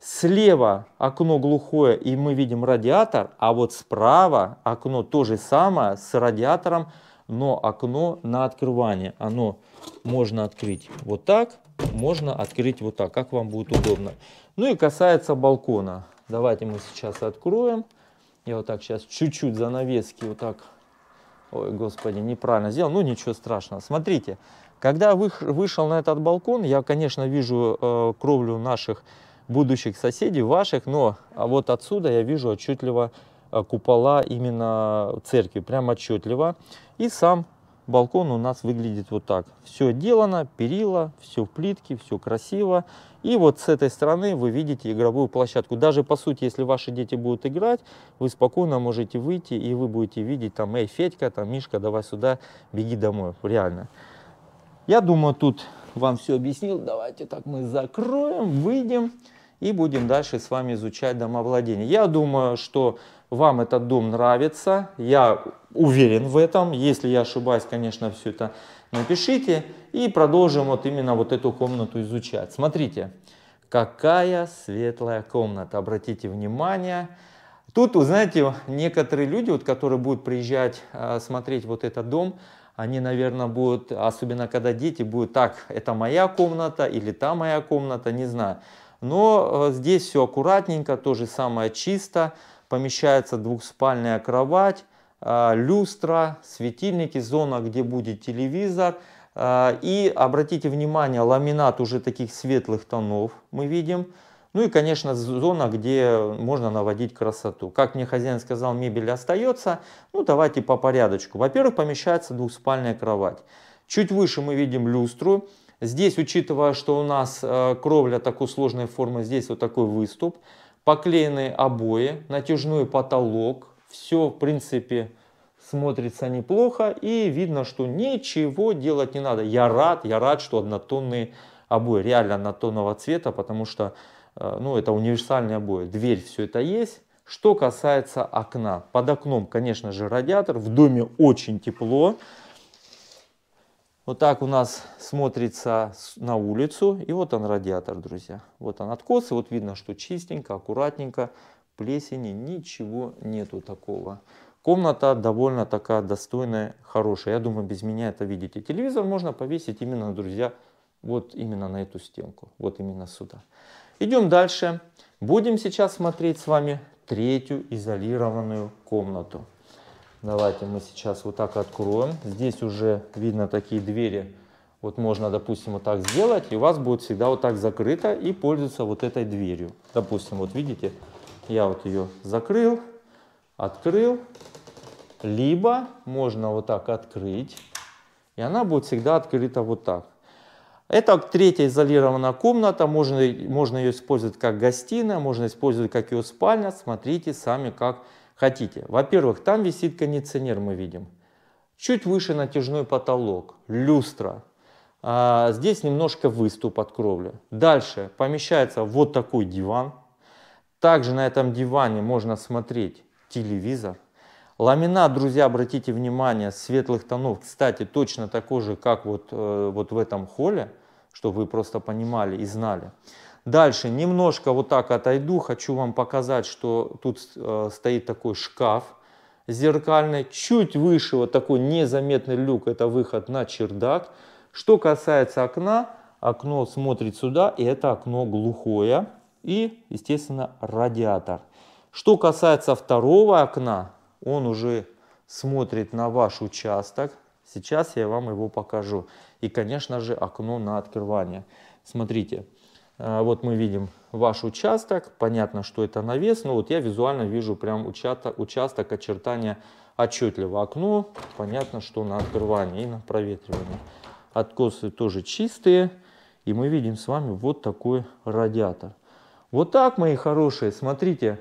Слева окно глухое и мы видим радиатор, а вот справа окно то же самое с радиатором, но окно на открывание. Оно можно открыть вот так можно открыть вот так, как вам будет удобно. Ну и касается балкона. Давайте мы сейчас откроем. Я вот так сейчас чуть-чуть занавески вот так... Ой, господи, неправильно сделал. Ну, ничего страшного. Смотрите, когда вышел на этот балкон, я, конечно, вижу э, кровлю наших будущих соседей, ваших, но а вот отсюда я вижу отчетливо э, купола именно церкви, прям отчетливо. И сам балкон у нас выглядит вот так. Все делано, перила, все в плитке, все красиво. И вот с этой стороны вы видите игровую площадку. Даже по сути, если ваши дети будут играть, вы спокойно можете выйти и вы будете видеть там, эй, Федька, там, Мишка, давай сюда, беги домой, реально. Я думаю, тут вам все объяснил. Давайте так мы закроем, выйдем и будем дальше с вами изучать домовладение. Я думаю, что вам этот дом нравится, я уверен в этом. Если я ошибаюсь, конечно, все это напишите. И продолжим вот именно вот эту комнату изучать. Смотрите, какая светлая комната, обратите внимание. Тут, вы знаете, некоторые люди, вот, которые будут приезжать а, смотреть вот этот дом, они, наверное, будут, особенно когда дети, будут так, это моя комната или та моя комната, не знаю. Но э, здесь все аккуратненько, то же самое чисто. Помещается двухспальная кровать, э, люстра, светильники, зона, где будет телевизор. Э, и обратите внимание, ламинат уже таких светлых тонов мы видим. Ну и, конечно, зона, где можно наводить красоту. Как мне хозяин сказал, мебель остается. Ну, давайте по порядочку. Во-первых, помещается двухспальная кровать. Чуть выше мы видим люстру. Здесь, учитывая, что у нас э, кровля такой сложной формы, здесь вот такой выступ. Поклеенные обои, натяжной потолок. Все, в принципе, смотрится неплохо. И видно, что ничего делать не надо. Я рад, я рад, что однотонные обои. Реально однотонного цвета, потому что э, ну, это универсальные обои. Дверь, все это есть. Что касается окна. Под окном, конечно же, радиатор. В доме очень тепло. Вот так у нас смотрится на улицу. И вот он радиатор, друзья. Вот он откос. И вот видно, что чистенько, аккуратненько. Плесени, ничего нету такого. Комната довольно такая достойная, хорошая. Я думаю, без меня это видите. Телевизор можно повесить именно, друзья, вот именно на эту стенку. Вот именно сюда. Идем дальше. Будем сейчас смотреть с вами третью изолированную комнату. Давайте мы сейчас вот так откроем. Здесь уже видно такие двери. Вот можно, допустим, вот так сделать, и у вас будет всегда вот так закрыто и пользоваться вот этой дверью. Допустим, вот видите, я вот ее закрыл, открыл. Либо можно вот так открыть, и она будет всегда открыта вот так. Это третья изолированная комната, можно, можно ее использовать как гостиная, можно использовать как ее спальня. Смотрите сами, как использовать хотите. Во-первых, там висит кондиционер, мы видим. Чуть выше натяжной потолок, люстра. А, здесь немножко выступ от кровли. Дальше помещается вот такой диван. Также на этом диване можно смотреть телевизор. Ламинат, друзья, обратите внимание, светлых тонов, кстати, точно такой же, как вот, э, вот в этом холле, чтобы вы просто понимали и знали. Дальше немножко вот так отойду, хочу вам показать, что тут э, стоит такой шкаф зеркальный. Чуть выше вот такой незаметный люк, это выход на чердак. Что касается окна, окно смотрит сюда, и это окно глухое. И, естественно, радиатор. Что касается второго окна, он уже смотрит на ваш участок. Сейчас я вам его покажу. И, конечно же, окно на открывание. Смотрите. Смотрите. А, вот мы видим ваш участок, понятно, что это навес, но вот я визуально вижу прям участок, участок очертания отчетливо. Окно, понятно, что на открывание и на проветривание. Откосы тоже чистые, и мы видим с вами вот такой радиатор. Вот так, мои хорошие, смотрите,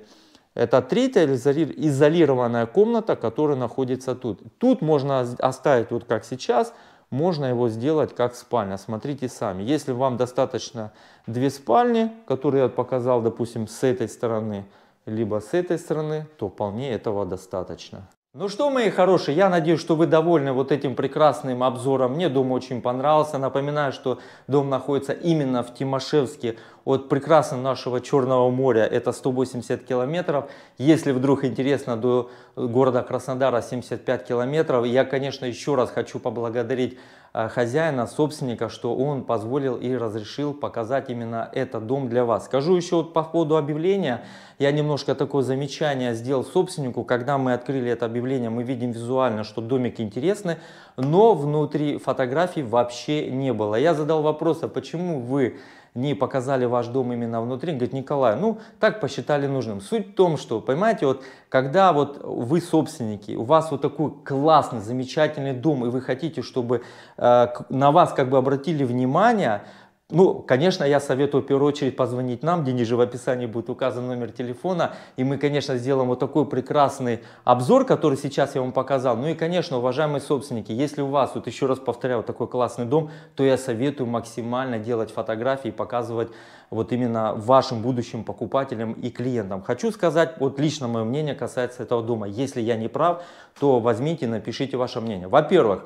это третья изолированная комната, которая находится тут. Тут можно оставить вот как сейчас – можно его сделать как спальня. Смотрите сами. Если вам достаточно две спальни, которые я показал, допустим, с этой стороны, либо с этой стороны, то вполне этого достаточно. Ну что, мои хорошие, я надеюсь, что вы довольны вот этим прекрасным обзором. Мне дом очень понравился. Напоминаю, что дом находится именно в Тимошевске от прекрасного нашего Черного моря. Это 180 километров. Если вдруг интересно, до города Краснодара 75 километров. Я, конечно, еще раз хочу поблагодарить Э, хозяина, собственника, что он позволил и разрешил показать именно этот дом для вас. Скажу еще вот по поводу объявления, я немножко такое замечание сделал собственнику, когда мы открыли это объявление, мы видим визуально, что домик интересный, но внутри фотографий вообще не было. Я задал вопрос, а почему вы не показали ваш дом именно внутри, говорит, Николай, ну, так посчитали нужным. Суть в том, что, понимаете, вот, когда вот вы собственники, у вас вот такой классный, замечательный дом, и вы хотите, чтобы э, на вас как бы обратили внимание, ну, конечно, я советую в первую очередь позвонить нам, где ниже в описании будет указан номер телефона. И мы, конечно, сделаем вот такой прекрасный обзор, который сейчас я вам показал. Ну и, конечно, уважаемые собственники, если у вас, вот еще раз повторяю, такой классный дом, то я советую максимально делать фотографии и показывать вот именно вашим будущим покупателям и клиентам. Хочу сказать, вот лично мое мнение касается этого дома. Если я не прав, то возьмите, напишите ваше мнение. Во-первых,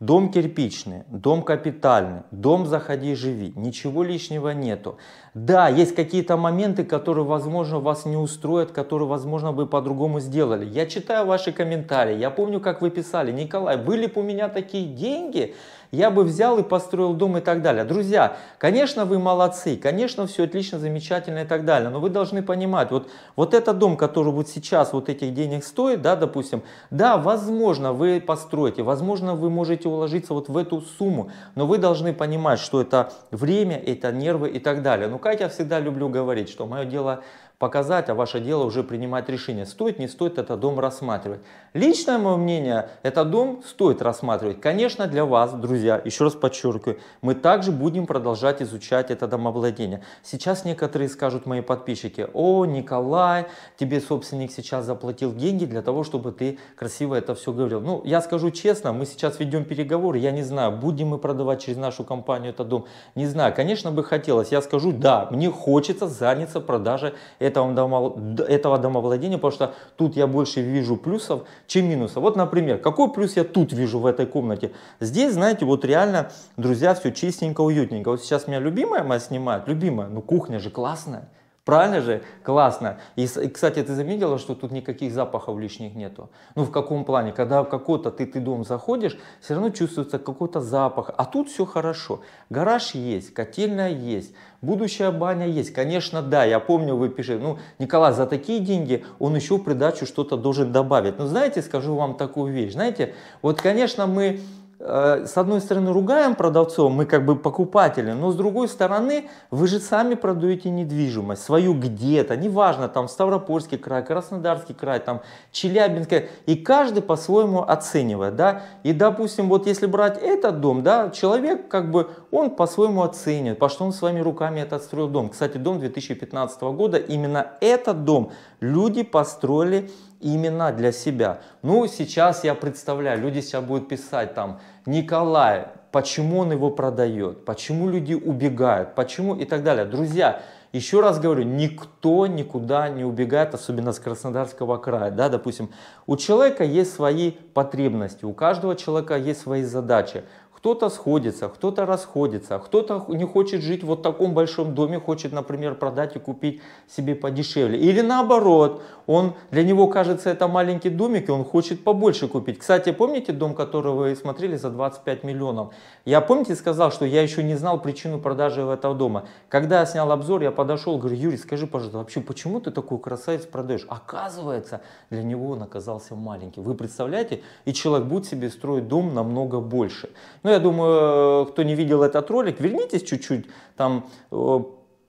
Дом кирпичный, дом капитальный, дом заходи, живи, ничего лишнего нету. Да, есть какие-то моменты, которые, возможно, вас не устроят, которые, возможно, вы по-другому сделали. Я читаю ваши комментарии, я помню, как вы писали, Николай, были бы у меня такие деньги, я бы взял и построил дом и так далее. Друзья, конечно, вы молодцы, конечно, все отлично, замечательно и так далее, но вы должны понимать, вот, вот этот дом, который вот сейчас вот этих денег стоит, да, допустим, да, возможно, вы построите, возможно, вы можете уложиться вот в эту сумму, но вы должны понимать, что это время, это нервы и так далее. Ну, я всегда люблю говорить, что мое дело показать, а ваше дело уже принимать решение, стоит, не стоит этот дом рассматривать. Личное мое мнение, этот дом стоит рассматривать. Конечно, для вас, друзья, еще раз подчеркиваю, мы также будем продолжать изучать это домовладение. Сейчас некоторые скажут мои подписчики, о, Николай, тебе собственник сейчас заплатил деньги для того, чтобы ты красиво это все говорил. Ну, я скажу честно, мы сейчас ведем переговоры, я не знаю, будем мы продавать через нашу компанию этот дом, не знаю. Конечно бы хотелось, я скажу, да, мне хочется заняться продажей этого, домов... этого домовладения, потому что тут я больше вижу плюсов, чем минусов. Вот, например, какой плюс я тут вижу в этой комнате? Здесь, знаете, вот реально, друзья, все чистенько, уютненько. Вот сейчас меня любимая моя снимает, любимая, ну кухня же классная. Правильно же? Классно. И, кстати, ты заметила, что тут никаких запахов лишних нету? Ну, в каком плане? Когда в какой-то ты, ты дом заходишь, все равно чувствуется какой-то запах. А тут все хорошо. Гараж есть, котельная есть, Будущая баня есть. Конечно, да, я помню, вы пишете, ну, Николай, за такие деньги он еще в придачу что-то должен добавить. Но знаете, скажу вам такую вещь. Знаете, вот, конечно, мы Э, с одной стороны, ругаем продавцов, мы как бы покупатели, но с другой стороны, вы же сами продаете недвижимость, свою где-то, неважно, там Ставропольский край, Краснодарский край, там Челябинский, и каждый по-своему оценивает, да, и, допустим, вот если брать этот дом, да, человек как бы, он по-своему оценит, по что он своими руками этот строил дом. Кстати, дом 2015 года, именно этот дом люди построили именно для себя. Ну, сейчас я представляю, люди сейчас будут писать там, Николай, почему он его продает, почему люди убегают, почему и так далее. Друзья, еще раз говорю, никто никуда не убегает, особенно с Краснодарского края. Да, допустим, у человека есть свои потребности, у каждого человека есть свои задачи. Кто-то сходится, кто-то расходится, кто-то не хочет жить вот в таком большом доме, хочет, например, продать и купить себе подешевле. Или наоборот, он, для него кажется это маленький домик, и он хочет побольше купить. Кстати, помните дом, который вы смотрели за 25 миллионов? Я, помните, сказал, что я еще не знал причину продажи этого дома. Когда я снял обзор, я подошел, говорю, Юрий, скажи, пожалуйста, вообще, почему ты такую красавец продаешь? Оказывается, для него он оказался маленький. Вы представляете? И человек будет себе строить дом намного больше. Ну, я думаю, э, кто не видел этот ролик, вернитесь чуть-чуть, там э,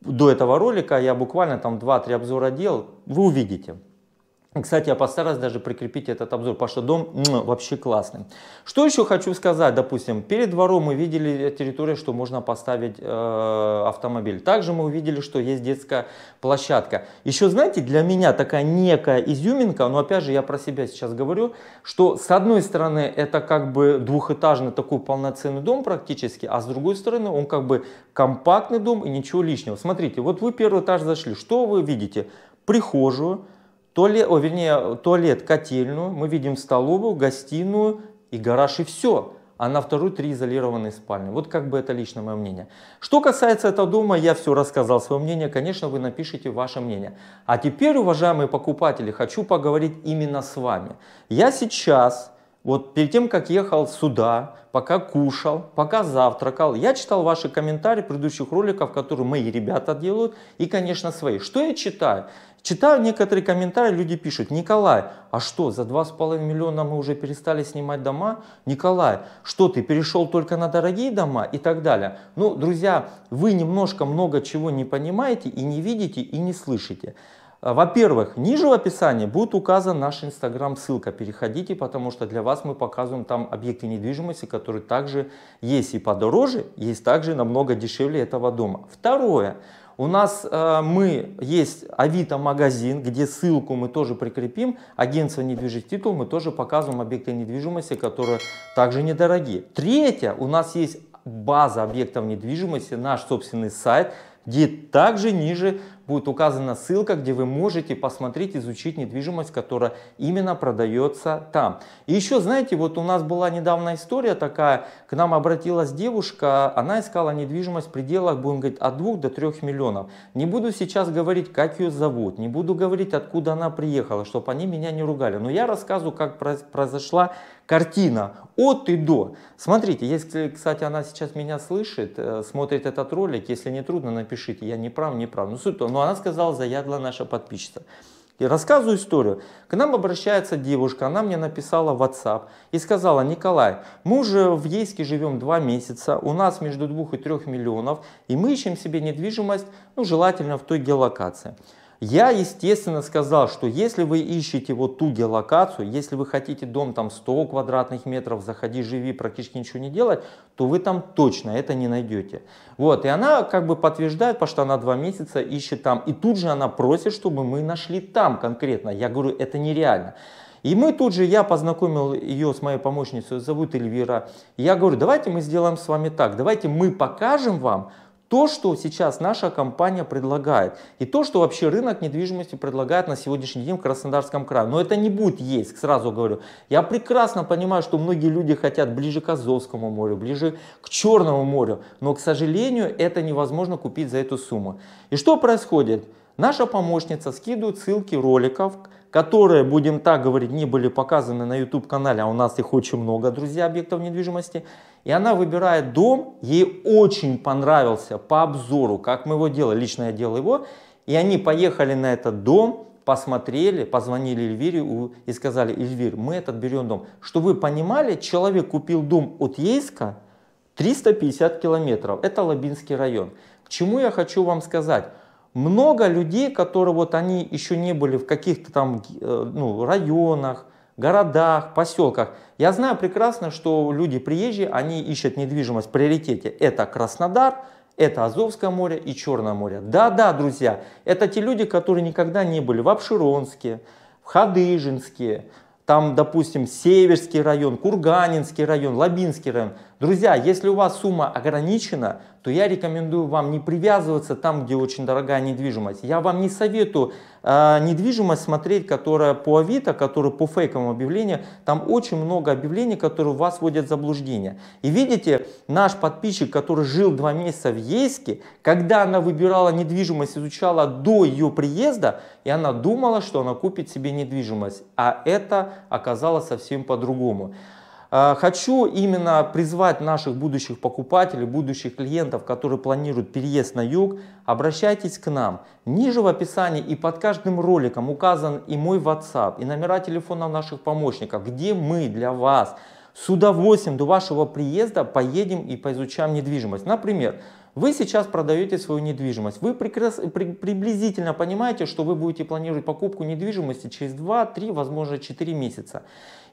до этого ролика я буквально там 2-3 обзора делал, вы увидите. Кстати, я постараюсь даже прикрепить этот обзор. потому что дом вообще классный. Что еще хочу сказать, допустим, перед двором мы видели территорию, что можно поставить э, автомобиль. Также мы увидели, что есть детская площадка. Еще, знаете, для меня такая некая изюминка, но опять же я про себя сейчас говорю, что с одной стороны это как бы двухэтажный такой полноценный дом практически, а с другой стороны он как бы компактный дом и ничего лишнего. Смотрите, вот вы первый этаж зашли, что вы видите? Прихожую туалет, о, вернее, туалет, котельную, мы видим столовую, гостиную и гараж, и все. А на вторую три изолированные спальни. Вот как бы это лично мое мнение. Что касается этого дома, я все рассказал свое мнение. Конечно, вы напишите ваше мнение. А теперь, уважаемые покупатели, хочу поговорить именно с вами. Я сейчас... Вот перед тем, как ехал сюда, пока кушал, пока завтракал, я читал ваши комментарии предыдущих роликов, которые мои ребята делают, и, конечно, свои. Что я читаю? Читаю некоторые комментарии, люди пишут, Николай, а что, за 2,5 миллиона мы уже перестали снимать дома? Николай, что ты, перешел только на дорогие дома и так далее? Ну, друзья, вы немножко много чего не понимаете и не видите и не слышите. А, во-первых, ниже в описании будет указан наш инстаграм ссылка, переходите, потому что для вас мы показываем там объекты недвижимости, которые также есть и подороже, есть также намного дешевле этого дома. Второе, у нас э, мы есть Авито-магазин, где ссылку мы тоже прикрепим. Агентство недвижимости титул мы тоже показываем объекты недвижимости, которые также недорогие. Третье, у нас есть база объектов недвижимости, наш собственный сайт, где также ниже будет указана ссылка, где вы можете посмотреть, изучить недвижимость, которая именно продается там. И еще, знаете, вот у нас была недавно история такая, к нам обратилась девушка, она искала недвижимость в пределах, будем говорить, от 2 до 3 миллионов. Не буду сейчас говорить, как ее зовут, не буду говорить, откуда она приехала, чтобы они меня не ругали. Но я рассказываю, как произошла картина от и до. Смотрите, если, кстати, она сейчас меня слышит, э, смотрит этот ролик, если не трудно, напишите, я не прав, не прав. Ну, суть то, но она сказала, заядла наша подписчица. И рассказываю историю. К нам обращается девушка, она мне написала в WhatsApp и сказала, Николай, мы уже в Ейске живем два месяца, у нас между двух и трех миллионов, и мы ищем себе недвижимость, ну, желательно в той геолокации. Я, естественно, сказал, что если вы ищете вот ту геолокацию, если вы хотите дом там 100 квадратных метров, заходи, живи, практически ничего не делать, то вы там точно это не найдете. Вот, и она как бы подтверждает, потому что она два месяца ищет там, и тут же она просит, чтобы мы нашли там конкретно. Я говорю, это нереально. И мы тут же, я познакомил ее с моей помощницей, зовут Эльвира. Я говорю, давайте мы сделаем с вами так, давайте мы покажем вам, то, что сейчас наша компания предлагает, и то, что вообще рынок недвижимости предлагает на сегодняшний день в Краснодарском крае. Но это не будет есть, сразу говорю. Я прекрасно понимаю, что многие люди хотят ближе к Азовскому морю, ближе к Черному морю, но, к сожалению, это невозможно купить за эту сумму. И что происходит? Наша помощница скидывает ссылки роликов, которые, будем так говорить, не были показаны на YouTube-канале, а у нас их очень много, друзья, объектов недвижимости. И она выбирает дом, ей очень понравился по обзору, как мы его делали, лично я делал его. И они поехали на этот дом, посмотрели, позвонили Эльвире и сказали, Эльвир, мы этот берем дом. Чтобы вы понимали, человек купил дом от Ейска 350 километров, это Лабинский район. К чему я хочу вам сказать? много людей, которые вот они еще не были в каких-то там э, ну, районах, городах, поселках. Я знаю прекрасно, что люди приезжие, они ищут недвижимость в приоритете. Это Краснодар, это Азовское море и Черное море. Да-да, друзья, это те люди, которые никогда не были в Обширонске, в Хадыжинске, там, допустим, Северский район, Курганинский район, Лабинский район – Друзья, если у вас сумма ограничена, то я рекомендую вам не привязываться там, где очень дорогая недвижимость. Я вам не советую э, недвижимость смотреть, которая по Авито, которая по фейковым объявлениям. Там очень много объявлений, которые вас вводят в заблуждение. И видите, наш подписчик, который жил два месяца в Ейске, когда она выбирала недвижимость, изучала до ее приезда, и она думала, что она купит себе недвижимость. А это оказалось совсем по-другому. А, хочу именно призвать наших будущих покупателей, будущих клиентов, которые планируют переезд на юг, обращайтесь к нам. Ниже в описании и под каждым роликом указан и мой WhatsApp, и номера телефонов наших помощников, где мы для вас с удовольствием до вашего приезда поедем и поизучаем недвижимость. Например, вы сейчас продаете свою недвижимость. Вы прекрас, при, приблизительно понимаете, что вы будете планировать покупку недвижимости через 2-3, возможно 4 месяца.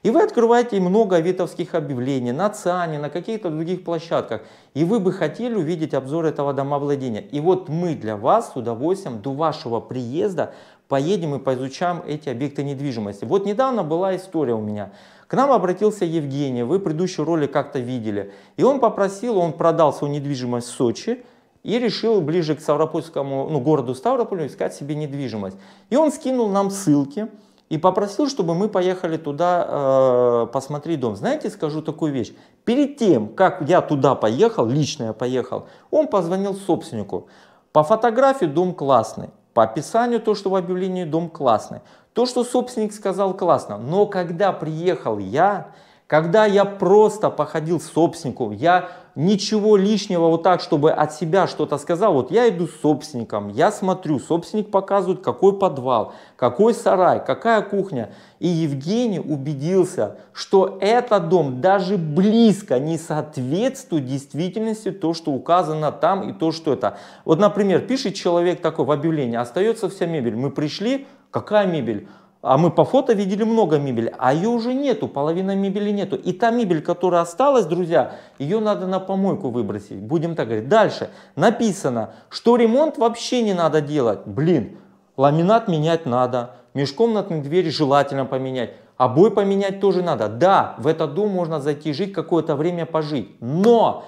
И вы открываете много авитовских объявлений на ЦАНе, на каких-то других площадках. И вы бы хотели увидеть обзор этого домовладения. И вот мы для вас с удовольствием до вашего приезда поедем и поизучаем эти объекты недвижимости. Вот недавно была история у меня. К нам обратился Евгений, вы предыдущий ролик как-то видели. И он попросил, он продал свою недвижимость в Сочи, и решил ближе к Ставропольскому, ну, городу Ставрополю искать себе недвижимость. И он скинул нам ссылки и попросил, чтобы мы поехали туда э, посмотреть дом. Знаете, скажу такую вещь. Перед тем, как я туда поехал, лично я поехал, он позвонил собственнику. По фотографии дом классный, по описанию то, что в объявлении дом классный. То, что собственник сказал, классно. Но когда приехал я, когда я просто походил собственнику, я ничего лишнего вот так, чтобы от себя что-то сказал, вот я иду с собственником, я смотрю, собственник показывает, какой подвал, какой сарай, какая кухня. И Евгений убедился, что этот дом даже близко не соответствует действительности то, что указано там и то, что это. Вот, например, пишет человек такой в объявлении, остается вся мебель, мы пришли, Какая мебель? А мы по фото видели много мебели, а ее уже нету, половина мебели нету. И та мебель, которая осталась, друзья, ее надо на помойку выбросить. Будем так говорить. Дальше написано, что ремонт вообще не надо делать. Блин, ламинат менять надо, межкомнатные двери желательно поменять. Обои поменять тоже надо. Да, в этот дом можно зайти жить, какое-то время пожить. Но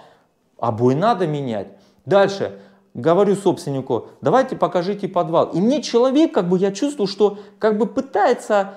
обои надо менять. Дальше говорю собственнику, давайте покажите подвал. И мне человек, как бы я чувствую, что как бы пытается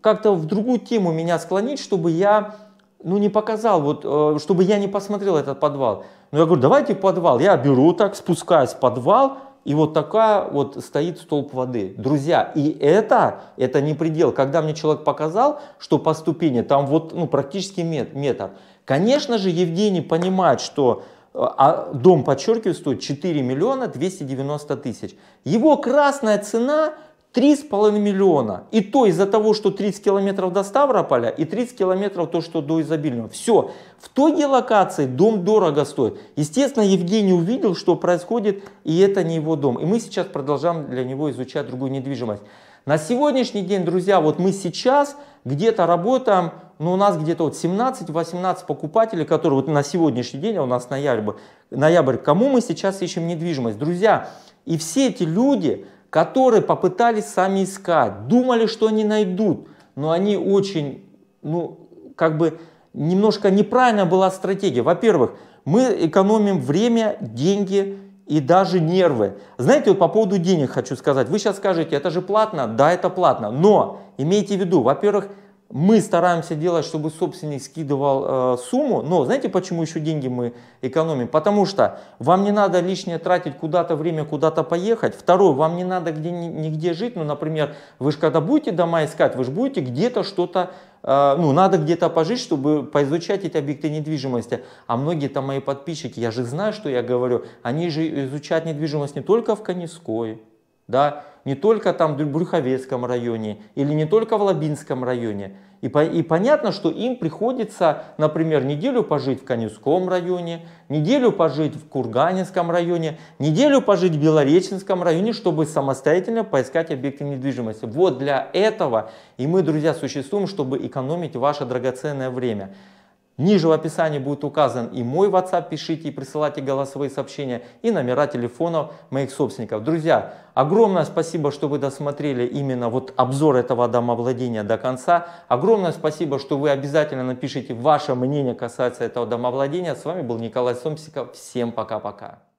как-то в другую тему меня склонить, чтобы я ну, не показал, вот, э, чтобы я не посмотрел этот подвал. Но я говорю, давайте подвал. Я беру так, спускаюсь в подвал, и вот такая вот стоит столб воды. Друзья, и это, это не предел. Когда мне человек показал, что по ступени там вот ну, практически метр. Конечно же, Евгений понимает, что а дом, подчеркиваю, стоит 4 миллиона 290 тысяч. Его красная цена 3,5 миллиона. И то из-за того, что 30 километров до Ставрополя и 30 километров то, что до Изобильного. Все. В той локации дом дорого стоит. Естественно, Евгений увидел, что происходит, и это не его дом. И мы сейчас продолжаем для него изучать другую недвижимость. На сегодняшний день, друзья, вот мы сейчас где-то работаем, ну у нас где-то вот 17-18 покупателей, которые вот на сегодняшний день, а у нас ноябрь, ноябрь, кому мы сейчас ищем недвижимость. Друзья, и все эти люди, которые попытались сами искать, думали, что они найдут, но они очень, ну как бы немножко неправильная была стратегия. Во-первых, мы экономим время, деньги, и даже нервы. Знаете, вот по поводу денег хочу сказать. Вы сейчас скажете, это же платно? Да, это платно. Но имейте в виду, во-первых, мы стараемся делать, чтобы собственник скидывал э, сумму, но знаете, почему еще деньги мы экономим? Потому что вам не надо лишнее тратить куда-то время, куда-то поехать. Второе, вам не надо где нигде жить. Ну, например, вы же когда будете дома искать, вы же будете где-то что-то а, ну, надо где-то пожить, чтобы поизучать эти объекты недвижимости. А многие там мои подписчики, я же знаю, что я говорю, они же изучают недвижимость не только в Каневской, да, не только там в Брюховецком районе или не только в Лабинском районе. И, по, и понятно, что им приходится, например, неделю пожить в Каневском районе, неделю пожить в Курганинском районе, неделю пожить в Белореченском районе, чтобы самостоятельно поискать объекты недвижимости. Вот для этого и мы, друзья, существуем, чтобы экономить ваше драгоценное время. Ниже в описании будет указан и мой WhatsApp, пишите и присылайте голосовые сообщения, и номера телефонов моих собственников. Друзья, огромное спасибо, что вы досмотрели именно вот обзор этого домовладения до конца. Огромное спасибо, что вы обязательно напишите ваше мнение касается этого домовладения. С вами был Николай Сомсиков. Всем пока-пока.